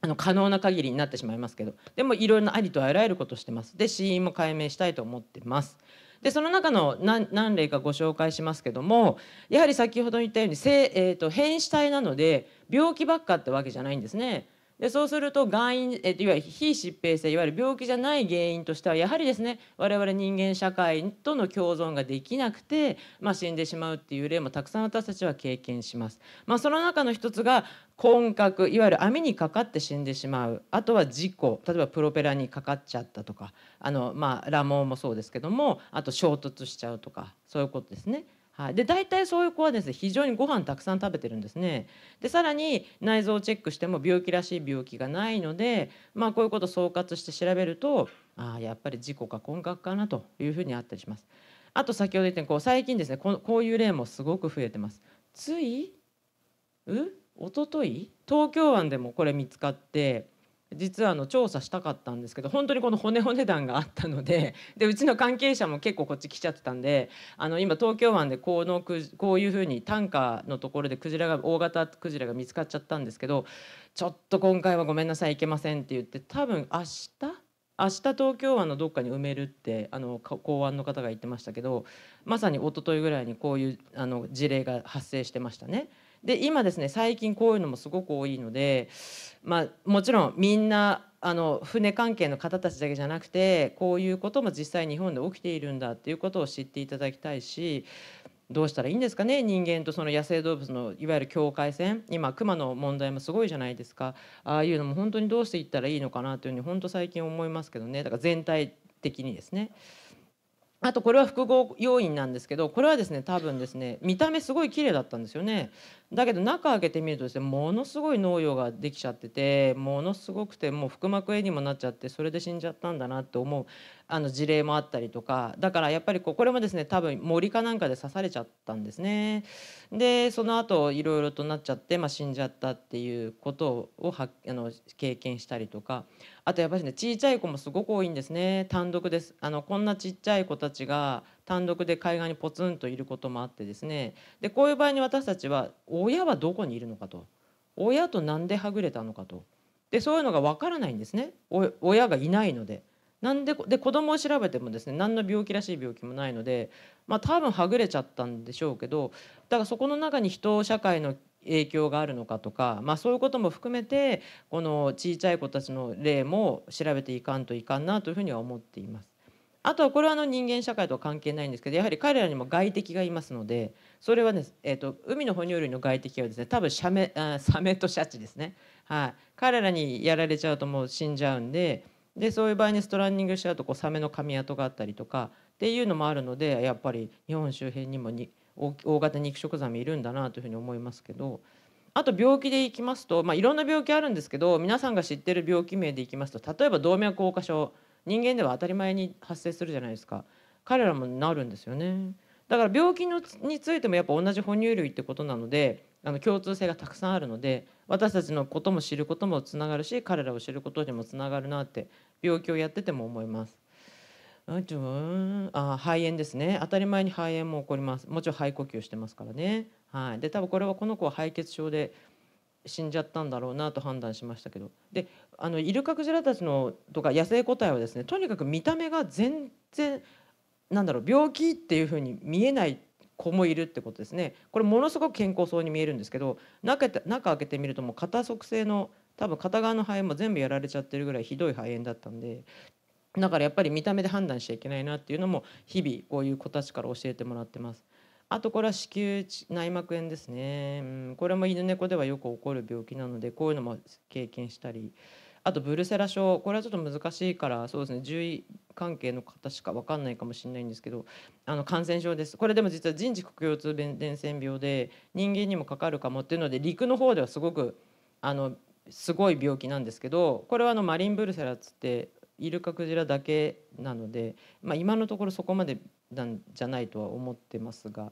Speaker 3: あの可能な限りになってしまいますけどでもいろんなありとあらゆることしてますで死因も解明したいと思ってますでその中の何何例かご紹介しますけどもやはり先ほど言ったように、えーと変死体なので病気ばっかってわけじゃないんですねでそうすると外因えいわゆる非疾病性いわゆる病気じゃない原因としてはやはりですね我々人間社会との共存ができなくて、まあ、死んでしまうっていう例もたくさん私たちは経験します。まあ、その中の一つが根核いわゆる網にかかって死んでしまうあとは事故例えばプロペラにかかっちゃったとかあの、まあ、ラモンもそうですけどもあと衝突しちゃうとかそういうことですね。はい、で大体そういう子はですね非常にご飯たくさん食べてるんですねでさらに内臓をチェックしても病気らしい病気がないので、まあ、こういうことを総括して調べるとあやっぱり事故か婚活かなというふうにあったりします。あと先ほど言ったように最近ですねここういう例もすごく増えてます。ついう一昨日東京湾でもこれ見つかって実はあの調査したかったんですけど本当にこの骨骨談があったので でうちの関係者も結構こっち来ちゃってたんであの今東京湾でこのこういうふうにカーのところでクジラが大型クジラが見つかっちゃったんですけどちょっと今回はごめんなさい行けませんって言って多分明日明日東京湾のどっかに埋めるってあの公安の方が言ってましたけどまさに一昨日ぐらいにこういうあの事例が発生してましたね。で今ですね最近こういうのもすごく多いので、まあ、もちろんみんなあの船関係の方たちだけじゃなくてこういうことも実際日本で起きているんだっていうことを知っていただきたいしどうしたらいいんですかね人間とその野生動物のいわゆる境界線今熊の問題もすごいじゃないですかああいうのも本当にどうしていったらいいのかなというふうに本当最近思いますけどねだから全体的にですね。あとこれは複合要因なんですけどこれはですね多分ですね見た目すごい綺麗だったんですよねだけど中開けてみるとですねものすごい農業ができちゃっててものすごくてもう腹膜炎にもなっちゃってそれで死んじゃったんだなって思うあの事例もあったりとかだからやっぱりこれもですね多分森かなんかで刺されちゃったんですね。でその後いろいろとなっちゃって、まあ、死んじゃったっていうことをはあの経験したりとかあとやっぱりねちいちゃい子もすごく多いんですね単独です。あのこんなちっちゃい子たちが単独で海岸にポツンといることもあってですねでこういう場合に私たちは親はどこにいるのかと親と何ではぐれたのかとでそういうのが分からないんですね親がいないので。なんでで子供を調べてもですね何の病気らしい病気もないので、まあ、多分はぐれちゃったんでしょうけどだからそこの中に人社会の影響があるのかとか、まあ、そういうことも含めてこの小さい子たちの例も調べていかんといかんなというふうには思っています。あとはこれはあの人間社会とは関係ないんですけどやはり彼らにも外敵がいますのでそれはね、えーと、海の哺乳類の外敵はですね多分シャメあサメとシャチですね、はい、彼らにやられちゃうともう死んじゃうんででそういう場合にストランディングしちゃうとこうサメの髪跡があったりとかっていうのもあるのでやっぱり日本周辺にもに大型肉食ザメいるんだなというふうに思いますけど。あと病気でいきますと、まあ、いろんな病気あるんですけど皆さんが知ってる病気名でいきますと例えば動脈硬化症人間では当たり前に発生するじゃないですか彼らもなるんですよねだから病気のについてもやっぱ同じ哺乳類ってことなのであの共通性がたくさんあるので私たちのことも知ることもつながるし彼らを知ることにもつながるなって病気をやってても思います。ああ肺炎ですね当たり前に肺炎も起こりますもちろん肺呼吸してますからね、はい、で多分これはこの子は敗血症で死んじゃったんだろうなと判断しましたけどであのイルカクジラたちのとか野生個体はですねとにかく見た目が全然なんだろう病気っていうふうに見えない子もいるってことですねこれものすごく健康そうに見えるんですけど中中開けてみるともう片側性の多分片側の肺炎も全部やられちゃってるぐらいひどい肺炎だったんでだからやっぱり見た目で判断しちゃいけないなっていうのも日々こういう子たちから教えてもらってます。あとこれは子宮内膜炎ですね、うん、これも犬猫ではよく起こる病気なのでこういうのも経験したりあとブルセラ症これはちょっと難しいからそうですね獣医関係の方しか分かんないかもしれないんですけどあの感染症ですこれでも実は人畜共通伝染病で人間にもかかるかもっていうので陸の方ではすごくあのすごい病気なんですけどこれはあのマリンブルセラっつってイルカクジラだけなので、まあ、今のところそこまでなんじゃないとは思ってますが。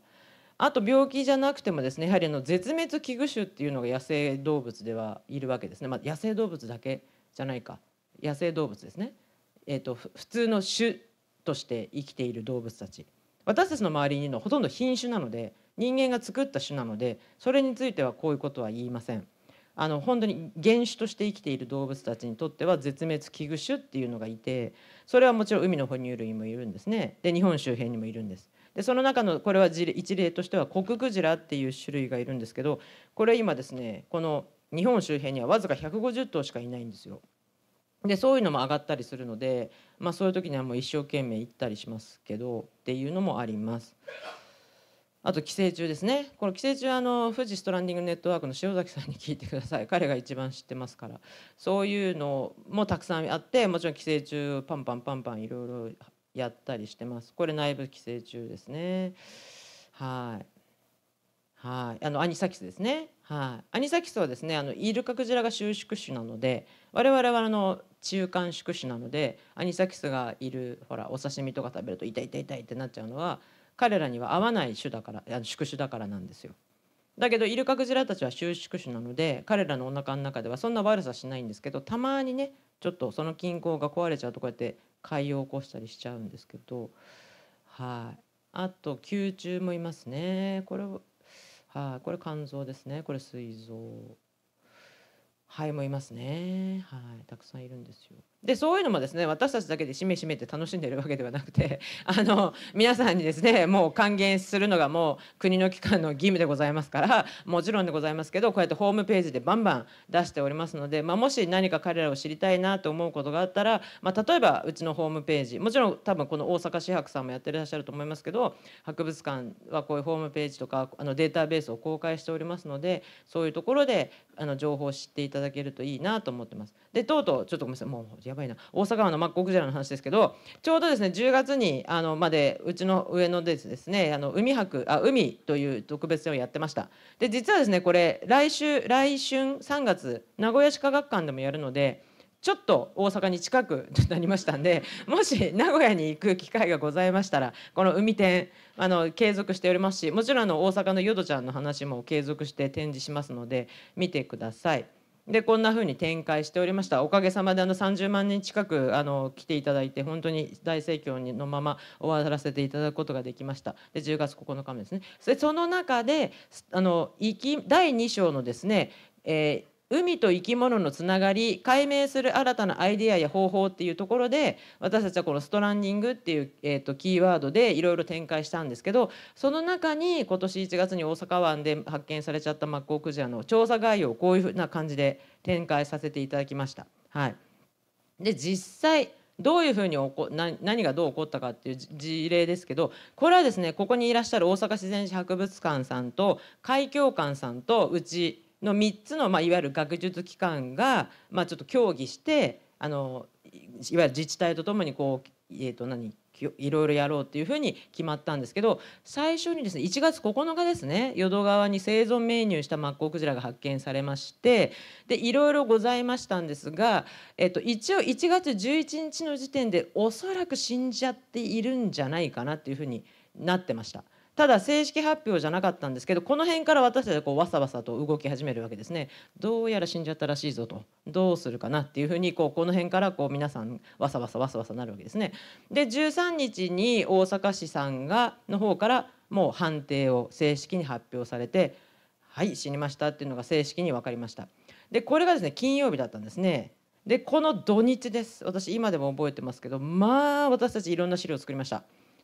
Speaker 3: あと病気じゃなくてもですねやはりあの絶滅危惧種っていうのが野生動物ではいるわけですね、まあ、野生動物だけじゃないか野生動物ですね、えーと、と普通の種として生きている動物たち私たちの周りにのほとんど品種なので人間が作った種なのでそれについてはこういうことは言いません。あの本当に原種として生きている動物たちにとっては絶滅危惧種っていうのがいてそれはもちろん海の哺乳類もいるんですねで日本周辺にもいるんですでその中のこれは一例としてはコククジラっていう種類がいるんですけどこれ今ですねこの日本周辺にはわずか150頭しかいないんですよ。でそういうのも上がったりするので、まあ、そういう時にはもう一生懸命行ったりしますけどっていうのもあります。あと寄生虫ですねこの寄生虫はあの富士ストランディングネットワークの塩崎さんに聞いてください彼が一番知ってますからそういうのもたくさんあってもちろん寄生虫パンパンパンパンいろいろやったりしてます。これ内部寄生虫ですね。はい。はい、あのアニサキスですね。はい、アニサキスはですね、あのイルカクジラが収縮種なので、我々はあの中間宿主なので、アニサキスがいるほらお刺身とか食べると痛い痛い痛いってなっちゃうのは、彼らには合わない種だから、あの宿主だからなんですよ。だけどイルカクジラたちは収縮種なので、彼らのお腹の中ではそんな悪さしないんですけど、たまにね、ちょっとその均衡が壊れちゃうとこうやって海洋を起こしたりしちゃうんですけどはいあと宮中もいますねこれはいこれ肝臓ですねこれ膵臓肺もいますねはいたくさんいるんですよでそういうのもですね私たちだけでしめしめって楽しんでるわけではなくて あの皆さんにですねもう還元するのがもう国の機関の義務でございますからもちろんでございますけどこうやってホームページでバンバン出しておりますので、まあ、もし何か彼らを知りたいなと思うことがあったら、まあ、例えばうちのホームページもちろん多分この大阪市博さんもやってらっしゃると思いますけど博物館はこういうホームページとかあのデータベースを公開しておりますのでそういうところであの情報を知っていただけるといいなと思ってます。でとうとうちょっとごめんなさいもうやばいな大阪湾のマッコウクジラの話ですけどちょうどですね10月にあのまでうちの上野でですねあの海博あ海という特別展をやってましたで実はですねこれ来週来春3月名古屋市科学館でもやるのでちょっと大阪に近く なりましたんでもし名古屋に行く機会がございましたらこの海展あの継続しておりますしもちろんあの大阪の淀ちゃんの話も継続して展示しますので見てください。でこんな風に展開しておりましたおかげさまであの30万人近くあの来ていただいて本当に大盛況のまま終わらせていただくことができましたで10月9日目ですねでその中であの第2章のですね、えー海と生き物のつながり解明する新たなアイデアや方法っていうところで私たちはこの「ストランディング」っていう、えーと、キーワードでいろいろ展開したんですけどその中に今年1月に大阪湾で発見されちゃったマッコウクジラの調査概要をこういうふうな感じで展開させていただきました。はい、で実際どういうふうに起こ何がどう起こったかっていう事例ですけどこれはですねここにいらっしゃる大阪自然史博物館さんと海峡館さんとうちの3つの、まあ、いわゆる学術機関が、まあ、ちょっと協議してあのいわゆる自治体とともにこう、えー、と何いろいろやろうっていうふうに決まったんですけど最初にですね1月9日ですね淀川に生存メニューしたマッコウクジラが発見されましてでいろいろございましたんですが、えっと、一応1月11日の時点でおそらく死んじゃっているんじゃないかなっていうふうになってました。ただ正式発表じゃなかったんですけどこの辺から私たちこうわさわさと動き始めるわけですねどうやら死んじゃったらしいぞとどうするかなっていうふうにこうこの辺からこう皆さんわさわさわさわさなるわけですね。で13日に大阪市さんがの方からもう判定を正式に発表されてはい死にましたっていうのが正式に分かりました。でこれがですね金曜日だったんですね。でこの土日です私今でも覚えてますけどまあ私たちいろんな資料を作りました。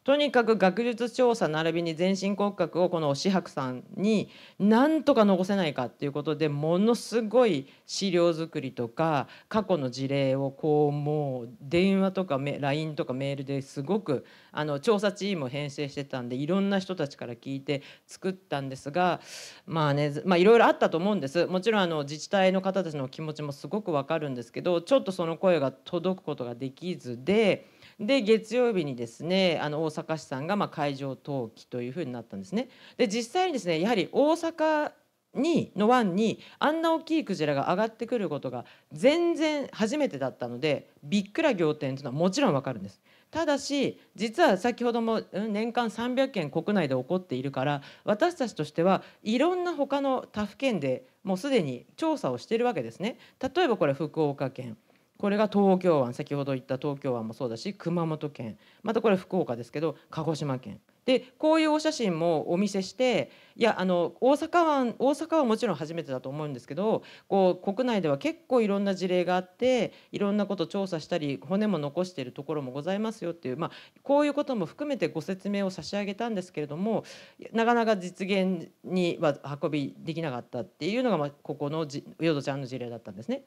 Speaker 3: とにかく学術調査並びに全身骨格をこのはくさんになんとか残せないかっていうことでものすごい資料作りとか過去の事例をこうもう電話とか LINE とかメールですごくあの調査チームを編成してたんでいろんな人たちから聞いて作ったんですがまあねまあいろいろあったと思うんですもちろんあの自治体の方たちの気持ちもすごくわかるんですけどちょっとその声が届くことができずで。で月曜日にですねあの大阪市さんがま会場登記というふうになったんですね。で実際にですねやはり大阪にの湾にあんな大きいクジラが上がってくることが全然初めてだったのでびっくら仰天というのはもちろんわかるんです。ただし実は先ほども年間300件国内で起こっているから私たちとしてはいろんな他の他府県でもうすでに調査をしているわけですね。例えばこれ福岡県これが東京湾先ほど言った東京湾もそうだし熊本県またこれ福岡ですけど鹿児島県でこういうお写真もお見せしていやあの大阪湾大阪はもちろん初めてだと思うんですけどこう国内では結構いろんな事例があっていろんなこと調査したり骨も残しているところもございますよっていう、まあ、こういうことも含めてご説明を差し上げたんですけれどもなかなか実現には運びできなかったっていうのが、まあ、ここの淀ちゃんの事例だったんですね。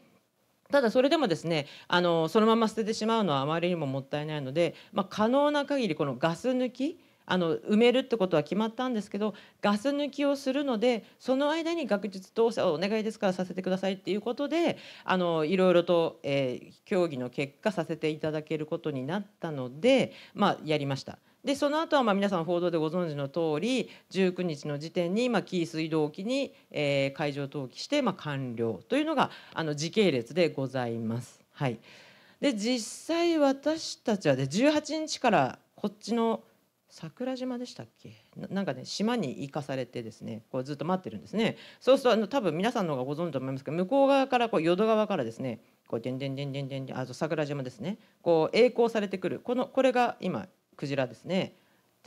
Speaker 3: ただそれでもですねあのそのまま捨ててしまうのはあまりにももったいないので、まあ、可能な限りこのガス抜きあの埋めるってことは決まったんですけどガス抜きをするのでその間に学術投査をお願いですからさせてくださいっていうことであのいろいろと、えー、協議の結果させていただけることになったので、まあ、やりました。でその後はまあ皆さん報道でご存知の通り19日の時点にまあ紀伊水道沖に、えー、海上投棄してまあ完了というのがあの時系列でございます。はい、で実際私たちはで18日からこっちの桜島でしたっけなんかね島に行かされてですねこうずっと待ってるんですねそうするとあの多分皆さんの方がご存知と思いますけど向こう側からこう淀川からですねこうでんでんでんでんでんあと桜島ですねこう栄光されてくるこのこれが今クジラですね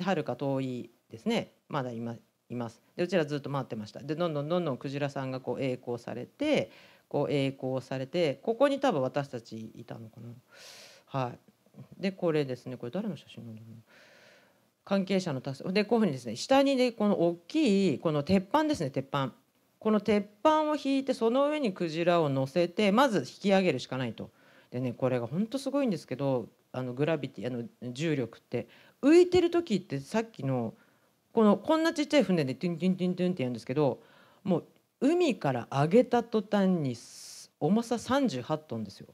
Speaker 3: はるか遠いですねまだ今いますでうちらずっと回ってましたでどんどんどんどんクジラさんがこう栄光されてこう栄光されてここに多分私たちいたのかなはいでこれですねこれ誰の写真なんだろう関係者の多数でこういうふうにですね下にでこの大きいこの鉄板ですね鉄板この鉄板を引いてその上にクジラを乗せてまず引き上げるしかないと。でねこれが本当すごいんですけどあのグラビティあの重力って浮いてる時ってさっきのこのこんなちっちゃい船でトゥントゥントゥントゥンってやるんですけどもう海から上げた途端に重さ38トンですよ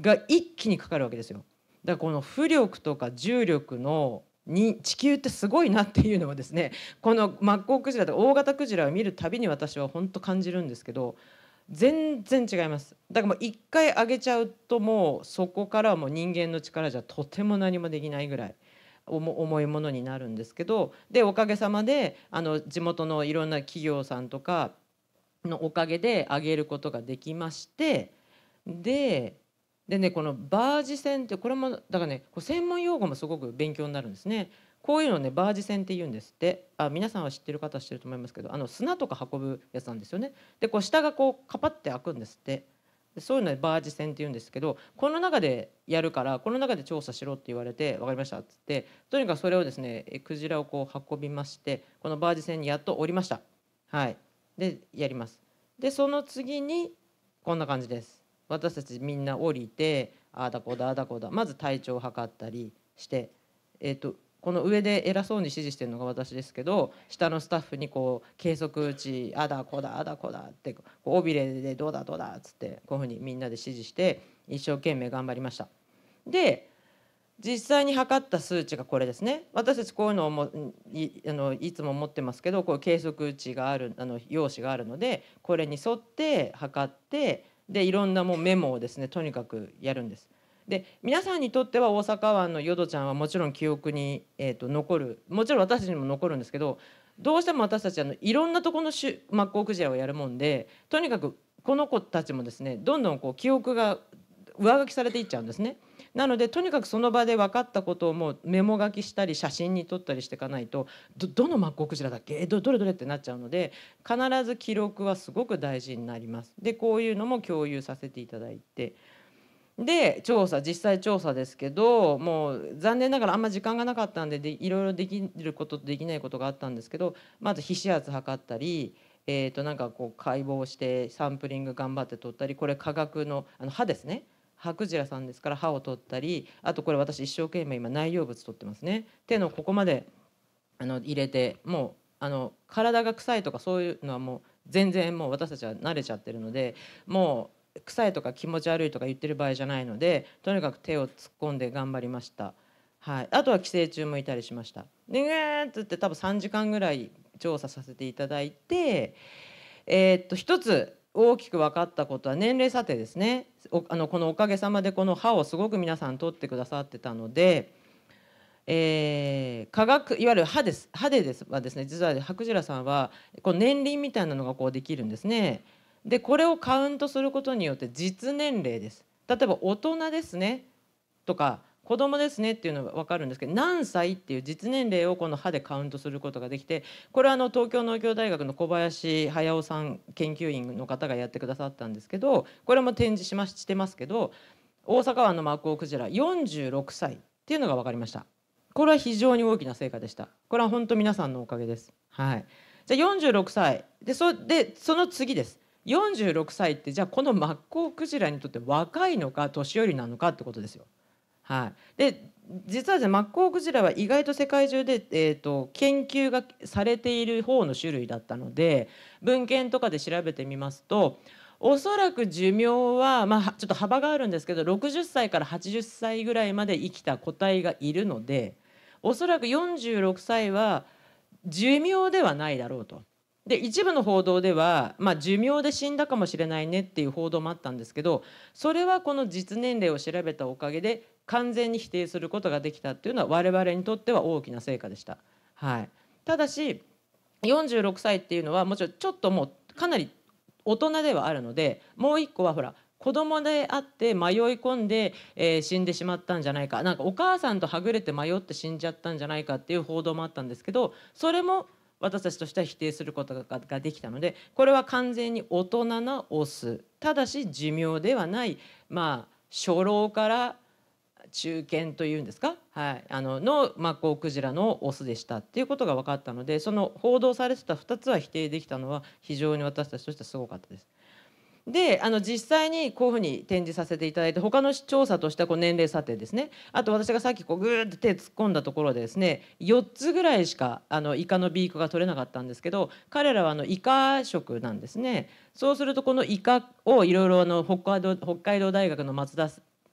Speaker 3: が一気にかかるわけですよ。だからこの浮力とか重力のに地球ってすごいなっていうのはですねこのマッコウクジラと大型クジラを見るたびに私は本当感じるんですけど全然違いますだからもう一回上げちゃうともうそこからはもう人間の力じゃとても何もできないぐらい重いものになるんですけどでおかげさまであの地元のいろんな企業さんとかのおかげで上げることができましてででねこのバージ船ってこれもだからね専門用語もすごく勉強になるんですね。こういうのねバージ船って言うんですってあ皆さんは知ってる方知ってると思いますけどあの砂とか運ぶやつなんですよね。でこう下がこうカパって開くんですってそういうのでバージ船って言うんですけどこの中でやるからこの中で調査しろって言われて分かりましたっつってとにかくそれをですねクジラをこう運びましてこのバージ船にやっと降りました。はい、でやります。でその次にこんな感じです。私たちみんな降りてああだこだあだこだまず体調を測ったりして、えーとこの上で偉そうに指示してるのが私ですけど下のスタッフにこう計測値あだこだあだこだってこう尾びれでどうだどうだっつってこういうふうにみんなで指示して一生懸命頑張りました。で実際に測った数値がこれですね私たちこういうのをもいあのいつも持ってますけどこう計測値があるあの用紙があるのでこれに沿って測ってでいろんなもうメモをですねとにかくやるんです。で皆さんにとっては大阪湾の淀ちゃんはもちろん記憶に、えーと、残るもちろん私たちにも残るんですけどどうしても私たちあのいろんなとこのマッコウクジラをやるもんでとにかくこの子たちもですねどんどんこう記憶が上書きされていっちゃうんですね。なのでとにかくその場で分かったことをもうメモ書きしたり写真に撮ったりしていかないとどのマッコウクジラだっけどどれどれってなっちゃうので必ず記録はすごく大事になります。でこういうのも共有させていただいて。で調査実際調査ですけどもう残念ながらあんま時間がなかったんででいろいろできることできないことがあったんですけどまず皮脂圧測ったり、えー、となんかこう解剖してサンプリング頑張って取ったりこれ科学のあの歯ですね歯クジラさんですから歯を取ったりあとこれ私一生懸命今内容物取ってますね手のここまであの入れてもうあの体が臭いとかそういうのはもう全然もう私たちは慣れちゃってるのでもう臭いとか気持ち悪いとか言ってる場合じゃないのでとにかく手を突っ込んで頑張りました、はい、あとは寄生虫もいたりしましたでグーっつって多分3時間ぐらい調査させていただいてえー、っと一つ大きく分かったことは年齢査定ですねあのこのおかげさまでこの歯をすごく皆さん取ってくださってたので。えー、科学いわゆる歯です歯でですはですね実はハクジラさんはこう年輪みたいなのがこうできるんですね。でこれをカウントすることによって実年齢です例えば大人ですねとか子供ですねっていうのが分かるんですけど何歳っていう実年齢をこの歯でカウントすることができてこれはあの東京農業大学の小林駿さん研究員の方がやってくださったんですけどこれも展示しましてますけど大阪湾のマクウクジラ46歳っていうのが分かりましたこれは非常に大きな成果でしたこれは本当皆さんのおかげですはいじゃあ46歳でそでその次です46歳ってじゃあこのマッコウクジラにとって若いのか年寄りなのかってことですよ。はい、で実はマッコウクジラは意外と世界中で、えーと、と研究がされている方の種類だったので文献とかで調べてみますとおそらく寿命は、まあ、ちょっと幅があるんですけど60歳から80歳ぐらいまで生きた個体がいるのでおそらく46歳は寿命ではないだろうと。で一部の報道では、まあ、寿命で死んだかもしれないねっていう報道もあったんですけどそれはこの実年齢を調べたおかげで完全に否定することができたっていうのは我々にとっては大きな成果でした。はい、ただし46歳っていうのはもちろんちょっともうかなり大人ではあるのでもう一個はほら子供であって迷い込んで、えー、死んでしまったんじゃないかなんかお母さんとはぐれて迷って死んじゃったんじゃないかっていう報道もあったんですけどそれも私たちとしては否定することができたのでこれは完全に大人なオスただし寿命ではないまあ初老から中堅というんですか、はい、あののマッコウクジラのオスでしたっていうことが分かったのでその報道されてた2つは否定できたのは非常に私たちとしてはすごかったです。であの実際にこういうふうに展示させていただいて他の調査としてはこう年齢査定ですねあと私がさっきこうグーっと手突っ込んだところでですね4つぐらいしかあのイカのビークが取れなかったんですけど彼らはあのイカ食なんですねそうするとこのイカをいろいろ北海道大学の松田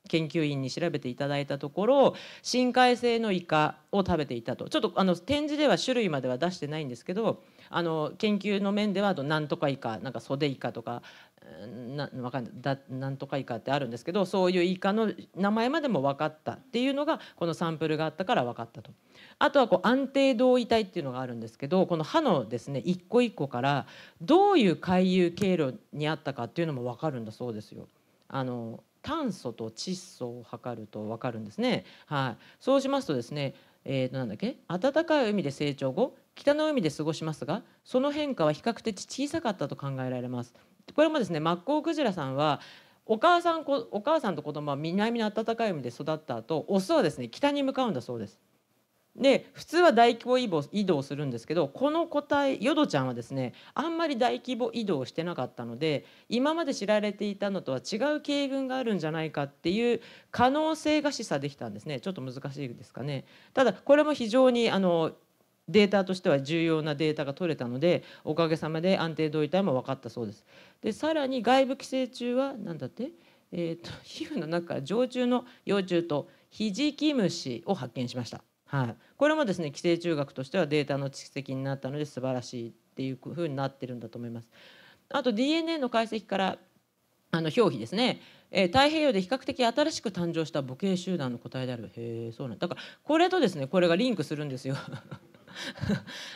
Speaker 3: 研究員に調べていただいたところ深海性のイカを食べていたとちょっとあの展示では種類までは出してないんですけどあの研究の面ではとなんとかイカなんか袖イカとかなわかんだなんとかイカってあるんですけどそういうイカの名前までも分かったっていうのがこのサンプルがあったから分かったと。あとはこう安定同位体っていうのがあるんですけどこの歯のですね一個一個からどういう回遊経路にあったかっていうのも分かるんだそうですよ。あの炭素と窒素を測ると分かるんですね。はい、そうしますとですね、えー、となんだっけ暖かい海で成長後北の海で過ごしますがその変化は比較的小さかったと考えられます。これもですねマッコウクジラさんはお母さんお母さんと子供は南の暖かい海で育った後オスはですね北に向かうんだそうです。で普通は大規模移動移動するんですけどこの個体ヨドちゃんはですねあんまり大規模移動してなかったので今まで知られていたのとは違う経群があるんじゃないかっていう可能性が示唆できたんですねちょっと難しいですかね。ただこれも非常にあのデータとしては重要なデータが取れたのでおかげさまで安定同位体も分かったそうです。でさらに外部寄生虫は何だって、えーと、と皮膚の中から常虫の幼虫とヒジキムシを発見しました。はい、これもですね寄生虫学としてはデータの蓄積になったので素晴らしいっていうふうになってるんだと思います。あと DNA の解析からあの表皮ですね、えー、太平洋で比較的新しく誕生した母系集団の個体であるへえそうなんだからこれとですねこれがリンクするんですよ。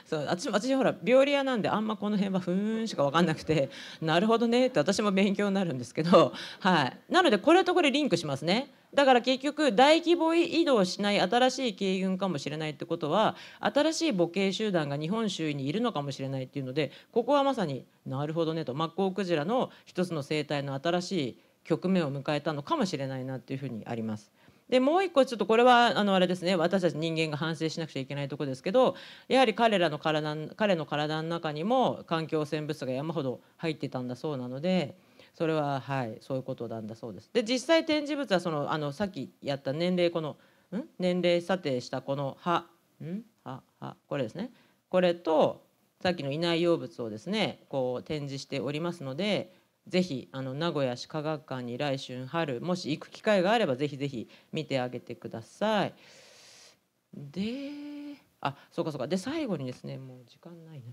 Speaker 3: そう私私ほら病理屋なんであんまこの辺はふーんしか分かんなくて なるほどねって私も勉強になるんですけど、はい、なのでこれとこれリンクしますね。だから結局大規模移動しない新しい軽軍かもしれないってことは新しい母系集団が日本周囲にいるのかもしれないっていうのでここはまさになるほどねとマッコウクジラの一つの生態の新しい局面を迎えたのかもしれないなっていうふうにあります。でもう一個ちょっとこれはあのあれですね私たち人間が反省しなくちゃいけないところですけどやはり彼らの体彼の体の中にも環境汚染物が山ほど入ってたんだそうなので。うんそれははいそういうことなんだそうです。で実際展示物はそのあのさっきやった年齢このん年齢査定したこのうんは、は、これですねこれとさっきのいない用物をですねこう展示しておりますのでぜひあの名古屋市科学館に来春春もし行く機会があればぜひぜひ見てあげてください。であそうかそうかで最後にですねもう時間ないな。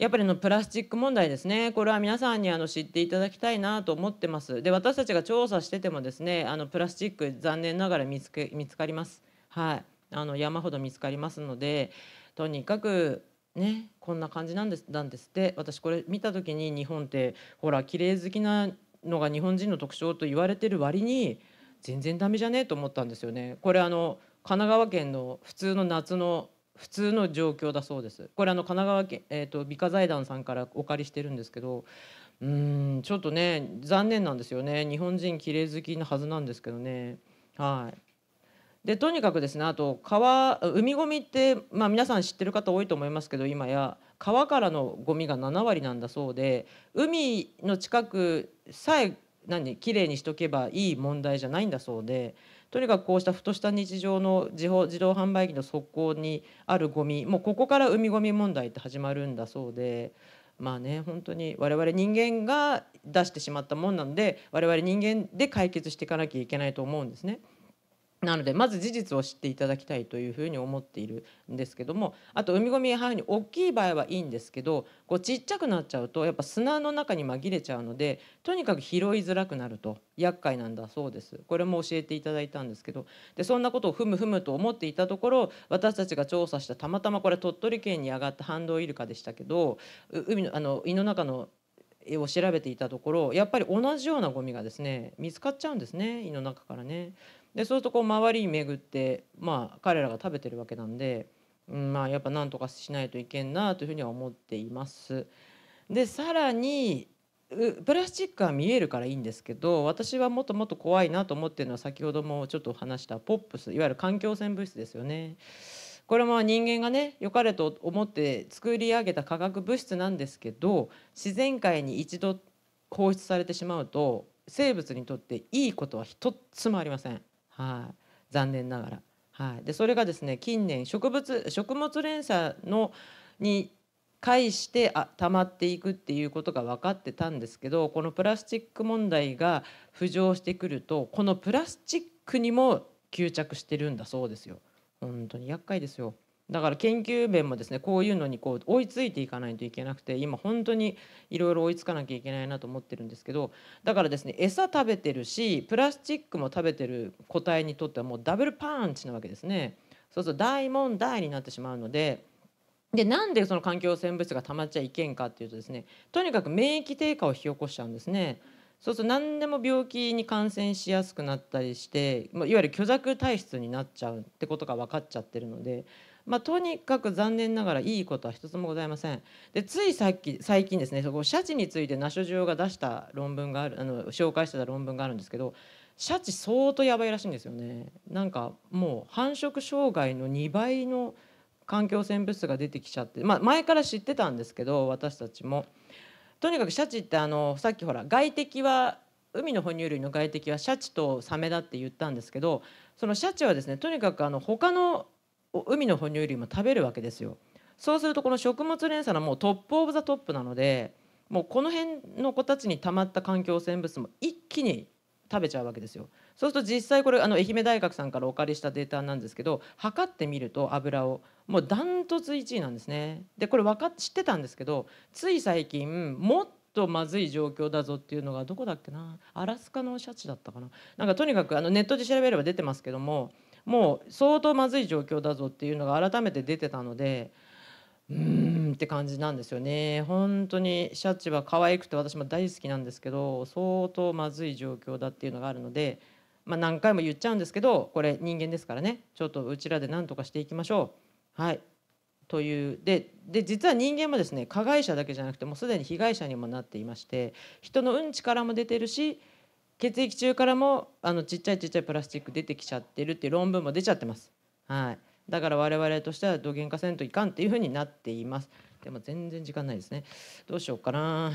Speaker 3: やっぱりのプラスチック問題ですねこれは皆さんにあの知っていただきたいなと思ってますで私たちが調査しててもですねあのプラスチック残念ながら見つけ見つかりますはいあの山ほど見つかりますのでとにかくねこんな感じなんですなんですって私これ見た時に日本ってほら綺麗好きなのが日本人の特徴と言われてる割に全然ダメじゃねえと思ったんですよねこれあの神奈川県の普通の夏の普通の状況だそうです。これあの神奈川県、えーと、美化財団さんからお借りしてるんですけどうんちょっとね残念なんですよね日本人綺麗好きなはずなんですけどね。はいでとにかくですねあと川海ごみって、まあ、皆さん知ってる方多いと思いますけど今や川からのゴミが7割なんだそうで海の近くさえ何きれいにしとけばいい問題じゃないんだそうでとにかくこうしたふとした日常の自自動販売機の側溝にあるゴミもうここから海ゴミ問題って始まるんだそうで。まあね本当に我々人間が出してしまったもんなんで我々人間で解決していかなきゃいけないと思うんですね。なのでまず事実を知っていただきたいというふうに思っているんですけどもあと海ごみ範に大きい場合はいいんですけどこうちっちゃくなっちゃうとやっぱ砂の中に紛れちゃうのでとにかく拾いづらくなると厄介なんだそうですこれも教えていただいたんですけどでそんなことをふむふむと思っていたところ私たちが調査したたまたまこれ鳥取県に上がったハンドウイルカでしたけど海のあの胃の中のを調べていたところやっぱり同じようなゴミがですね見つかっちゃうんですね胃の中からね。でそうするとこう周りに巡って、まあ、彼らが食べてるわけなんで、うんまあ、やっぱなんとかしないといけんなというふうには思っています。でさらにプラスチックは見えるからいいんですけど私はもっともっと怖いなと思ってるのは先ほどもちょっと話したポップスいわゆる環境汚染物質ですよね。これも人間がね良かれと思って作り上げた化学物質なんですけど自然界に一度放出されてしまうと生物にとっていいことは一つもありません。はい、残念ながら。はい、でそれがですね近年植物食物連鎖のに介してあ溜まっていくっていうことが分かってたんですけどこのプラスチック問題が浮上してくるとこのプラスチックにも吸着してるんだそうですよ。本当に厄介ですよ。だから研究面もですねこういうのにこう追いついていかないといけなくて今本当にいろいろ追いつかなきゃいけないなと思ってるんですけどだからですね餌食べてるしプラスチックも食べてる個体にとってはもうダブルパンチなわけですね。そうすると大問題になってしまうので。でなんでその環境汚染物質が溜まっちゃいけんかっていうとですねとにかく免疫低下を引き起こしちゃうんですね。そうすると何でも病気に感染しやすくなったりしていわゆる虚弱体質になっちゃうってことが分かっちゃってるのでまあ、とにかく残念ながらいいことは一つもございません。でつい最近最近ですねそこシャチについてナショジオが出した論文があるあの紹介してた論文があるんですけどシャチ相当やばいらしいんですよね。なんかもう繁殖障害の2倍の環境汚物質が出てきちゃって、まあ、前から知ってたんですけど私たちも。とにかくシャチってあのさっきほら外敵は海の哺乳類の外敵はシャチとサメだって言ったんですけどそのシャチはですねとにかくあの他の海の哺乳類も食べるわけですよ。そうするとこの食物連鎖のもうトップオブザトップなのでもうこの辺の子たちにたまった環境汚染物も一気に食べちゃうわけですよ。そうすると実際これあの愛媛大学さんからお借りしたデータなんですけど測ってみると油をもうダントツ1位なんですね。でこれ分か知ってたんですけどつい最近もっとまずい状況だぞっていうのがどこだっけなアラスカのシャチだったかななんかとにかくあのネットで調べれば出てますけどももう相当まずい状況だぞっていうのが改めて出てたのでうーんって感じなんですよね本当にシャチは可愛くて私も大好きなんですけど相当まずい状況だっていうのがあるので、まあ、何回も言っちゃうんですけどこれ人間ですからねちょっとうちらで何とかしていきましょう。はいというでで実は人間もですね加害者だけじゃなくてもうすでに被害者にもなっていまして人のうんちからも出てるし血液中からもあのちっちゃいちっちゃいプラスチック出てきちゃってるっていう論文も出ちゃってます。はい、だから我々としてはどげんかせんといかんっていう風になっています。でも全然時間ないですね。どうしようかな。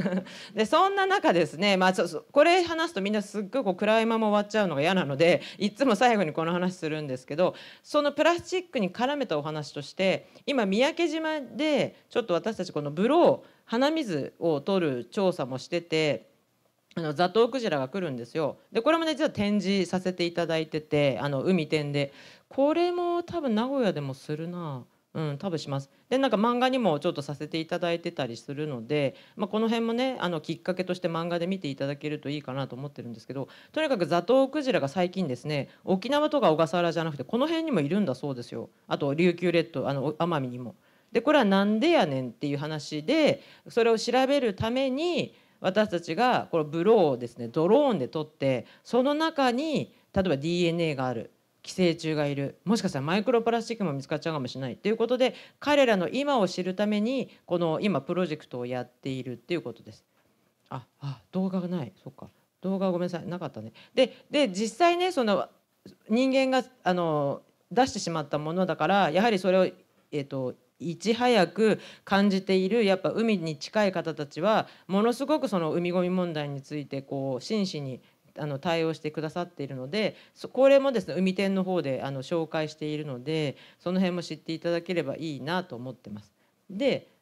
Speaker 3: でそんな中ですね、まあ、ちょっとこれ話すとみんなすっごいこう暗いまま終わっちゃうのが嫌なのでいつも最後にこの話するんですけどそのプラスチックに絡めたお話として今三宅島でちょっと私たちこのブロー鼻水を取る調査もしてて。あのザトウクジラが来るんですよでこれもね実は展示させていただいててあの海展でこれも多分名古屋でもするなうん多分しますでなんか漫画にもちょっとさせていただいてたりするので、まあ、この辺もねあのきっかけとして漫画で見ていただけるといいかなと思ってるんですけどとにかくザトウクジラが最近ですね沖縄とか小笠原じゃなくてこの辺にもいるんだそうですよあと琉球列島あの奄美にも。でこれはなんでやねんっていう話でそれを調べるために私たちがこのブローをですねドローンで撮ってその中に例えば DNA がある寄生虫がいるもしかしたらマイクロプラスチックも見つかっちゃうかもしれないということで彼らの今を知るためにこの今プロジェクトをやっているっていうことです。ああ動画がないそっか動画ごめんなさいなかったね。でで実際ねその人間があの出してしまったものだからやはりそれを、えーといち早く感じているやっぱ海に近い方たちはものすごくその海ごみ問題についてこう真摯にあの対応してくださっているのでこれもですね海天の方であの紹介しているのでその辺も知っていただければいいなと思ってます。で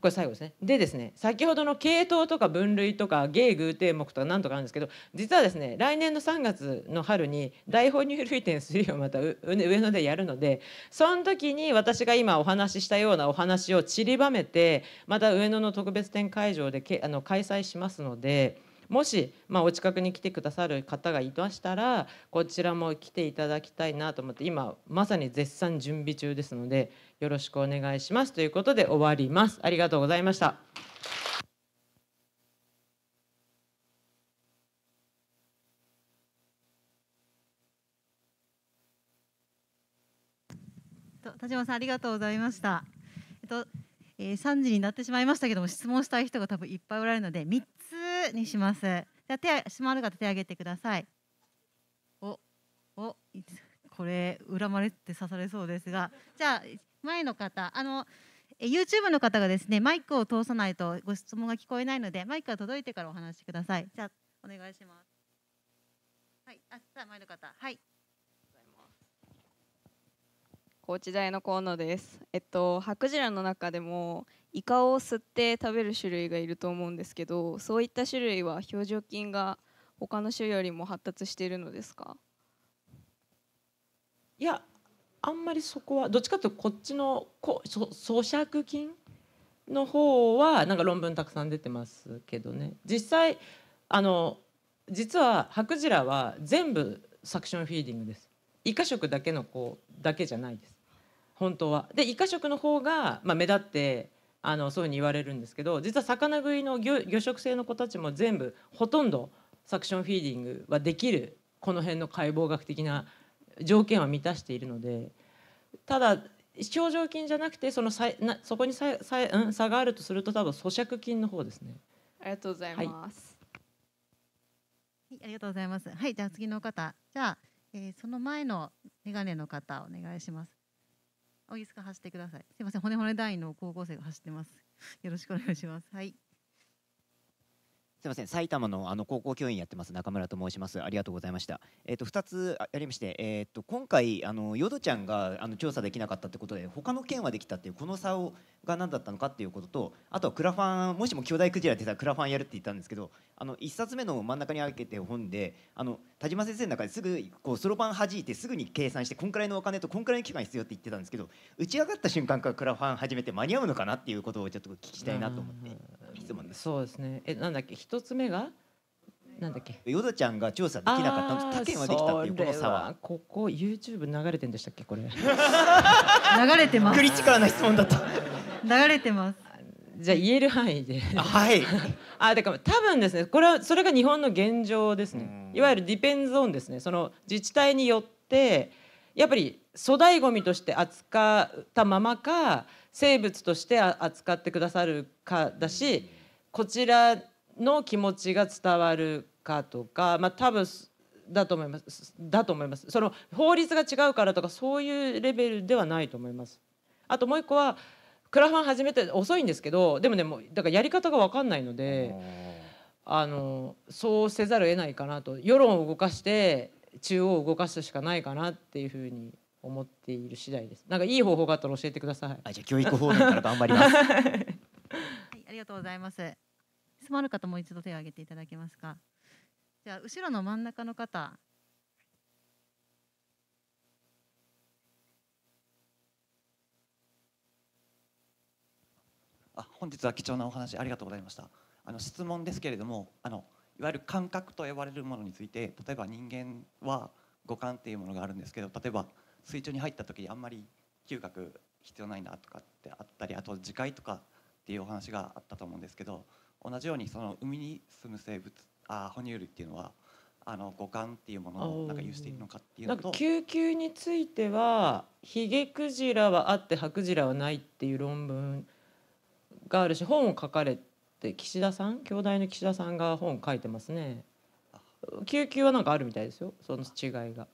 Speaker 3: これ最後ですね。でですね先ほどの系統とか分類とか芸偶定目とかなんとかあるんですけど実はですね来年の3月の春に大哺乳類展3をまた上野でやるのでその時に私が今お話ししたようなお話を散りばめてまた上野の特別展会場でけあの開催しますので。もし、まあ、お近くに来てくださる方がいましたらこちらも来ていただきたいなと思って今まさに絶賛準備中ですのでよろしくお願いしますということで終わります。ありがとうございました。
Speaker 2: 田島さんありがとうございました。えっと、えー、3時になってしまいましたけども質問したい人が多分いっぱいおられるので3つにします。じゃあ手閉まる方手挙げてください。おおこれ恨まれて刺されそうですがじゃあ前の方あの YouTube の方がですねマイクを通さないとご質問が聞こえないのでマイクが届いてからお話しくださいじゃお願いしますはいあさあ前の方はい
Speaker 3: 高知大の河野です。えっと白ジラの中でもイカを吸って食べる種類がいると思うんですけど、そういった種類は表情筋が他の種よりも発達しているのですか？いや、あんまりそこはどっちかというとこっちのこ咀嚼筋の方はなんか論文たくさん出てますけどね実際あの実はハクジラは全部サクションフィーディングですイ箇食だけの子だけじゃないです本当はで一箇食の方が、まあ、目立ってあのそういうふうに言われるんですけど実は魚食いの魚魚食性の子たちも全部ほとんどサクションフィーディングはできるこの辺の解剖学的な条件は満たしているのでただ表情筋じゃなくてそのさなそこにささ、うん、差があるとすると多分咀嚼筋の方ですね。ありがとうございます。
Speaker 2: はい、ありがとうございます。はい、じゃあ次の方、じゃあ、えー、その前のメガネの方お願いします。お椅子か走ってください。すみません、骨骨団員の高校生が走ってます。よろしくお願いします。はい。
Speaker 3: すみません埼玉のあの高校教員やってます中村と申しますありがとうございましたえっ、ー、と2つありまして、えっ、ー、と今回あのヨドちゃんがあの調査できなかったってことで他の県はできたっていうこの差をが
Speaker 1: 何だったのかっていうこととあとはクラファンもしも兄弟クジラってさクラファンやるって言ったんですけどあの1冊目の真ん中に開けて本であの田島先生の中ですぐこうそろばん弾いてすぐに計算してこんくらいのお金とこんくらいの期間必要って言ってたんですけど打ち上がった瞬間からクラファン始めて間に合うの
Speaker 3: かなっていうことをちょっと聞きたいなと思って。質問です。そうですね。え、なんだっけ、一つ目が。なんだっけ。ヨダちゃんが調査できなかったの、他県はできたっていうこの差は。ここ YouTube 流れてんでしたっけこれ。流れてます。クリティカルな質問だった。流れてます。じゃあ言える範囲で。あはい。あ、だから多分ですね。これはそれが日本の現状ですね。いわゆるディペンゾーンですね。その自治体によってやっぱり粗大ごみとして扱ったままか生物として扱ってくださるかだしこちらの気持ちが伝わるかとかまあ多分だと思いますだと思いますその法律が違うからとかそういうレベルではないと思います。あともう一個はクラファン始めて遅いんですけどでもねもうだからやり方が分かんないのであのそうせざるを得ないかなと世論を動かして中央を動かすしかないかなっていうふうに思っている次第です。なんかいい方法があったら教えてください。あ、じゃ教育方面から頑張ります。はい、
Speaker 2: ありがとうございます。質問ある方もう一度手を挙げていただけますか。じゃ後ろの真ん中の方。
Speaker 1: あ、本日は貴重なお話ありがとうございました。あの質問ですけれども、あのいわゆる感覚と呼ばれるものについて、例えば人間は五感っていうものがあるんですけど、例えば水中に入った時にあんまり嗅覚必要ないなとかってあったりあと自戒とかっていうお話があったと思うんですけど同じようにその海に住む生物あ哺乳類っていうのはあの五感っていうものをなんか有しているのかっていうのと
Speaker 3: 救急についてはヒゲクジラはあってハクジラはないっていう論文があるし本を書かれて岸田さん兄弟の岸田さんが本を書いてますね。救急はなんかあるみたいですよその違いが。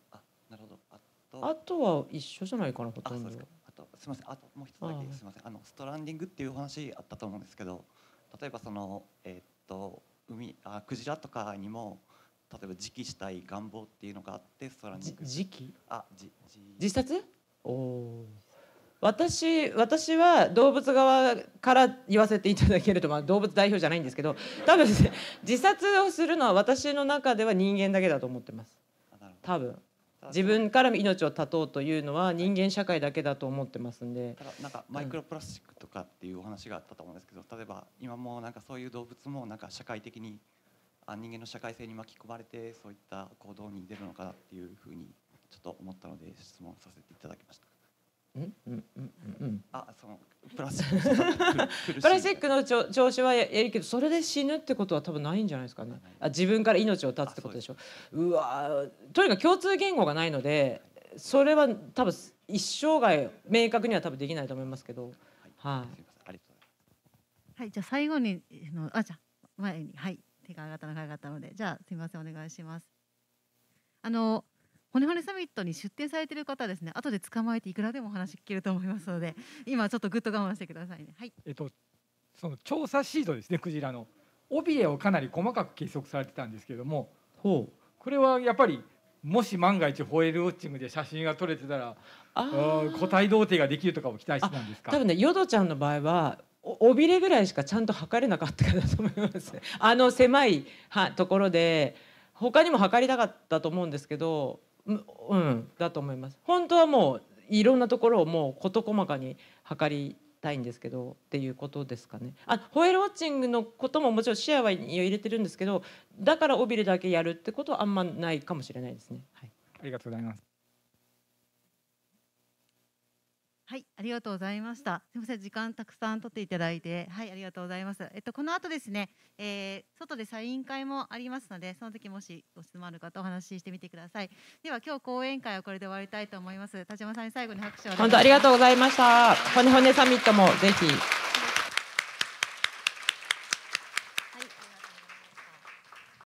Speaker 3: とあとは一緒じゃないかなほとんどあとすみませんあともう一つだけすみ
Speaker 1: ませんあのストランディングっていうお話あったと思うんですけど例えばそのえー、っと海あクジラとかにも例えば時期したい願望っていうのがあってストランディング時期あじ
Speaker 3: じ自殺おお私私は動物側から言わせていただけると、まあ、動物代表じゃないんですけど多分自殺をするのは私の中では人間だけだと思ってます多分自分から命を絶とうというのは人間社会だけだと思ってますんで、
Speaker 1: なんかマイクロプラスチックとかっていうお話があったと思うんですけど、例えば今もなんかそういう動物もなんか社会的にあ人間の社会性に巻き込まれてそういった行動に出るのかなっていうふうにちょっと思ったので質問させていただきました。うんうんうんうん、あそのプラス プラ
Speaker 3: スチックの調子はややるけどそれで死ぬってことは多分ないんじゃないですかねあ自分から命を絶つってことでしょううわとにかく共通言語がないのでそれは多分一生涯明確には多分できないと思いますけどはい、はい、
Speaker 2: はい、じゃあ最後にのあじゃ前にはい手が上がったのが上がったのでじゃあすみませんお願いしますあの骨骨サミットに出展されてる方ですね後で捕まえていくらでもお話聞けると思いますので今ちょっとグッと我慢してくださいね。は
Speaker 1: い、えっとその調査シートですねクジラの尾びれをかなり細かく計測されてたんですけどもほうこれはやっぱりもし万が一ホエールウォッチングで写真
Speaker 3: が撮れてたらあ個体同定ができるとかを期待してたんですか多分ねヨドちゃんの場合は尾びれぐらいしかちゃんと測れなかったかなと思います、ね、あの狭いはところで他にも測りたかったと思うんですけどうん、だと思います本当はもういろんなところをもう事細かに測りたいんですけどっていうことですかねあホエールウォッチングのことももちろん視野は入れてるんですけどだから尾びれだけやるってことはあんまないかもしれないですね、はい、ありがとうございます
Speaker 2: はい、ありがとうございました。すみません、時間たくさん取っていただいて、はい、ありがとうございます。えっと、この後ですね、えー、外でサイン会もありますので、その時もしご質問ある方、お話ししてみてください。では、今日講演会はこれで終わりたいと思います。田島さんに最後に拍手を。本当ありがと
Speaker 3: うございました。ほねほねサミットもぜひ。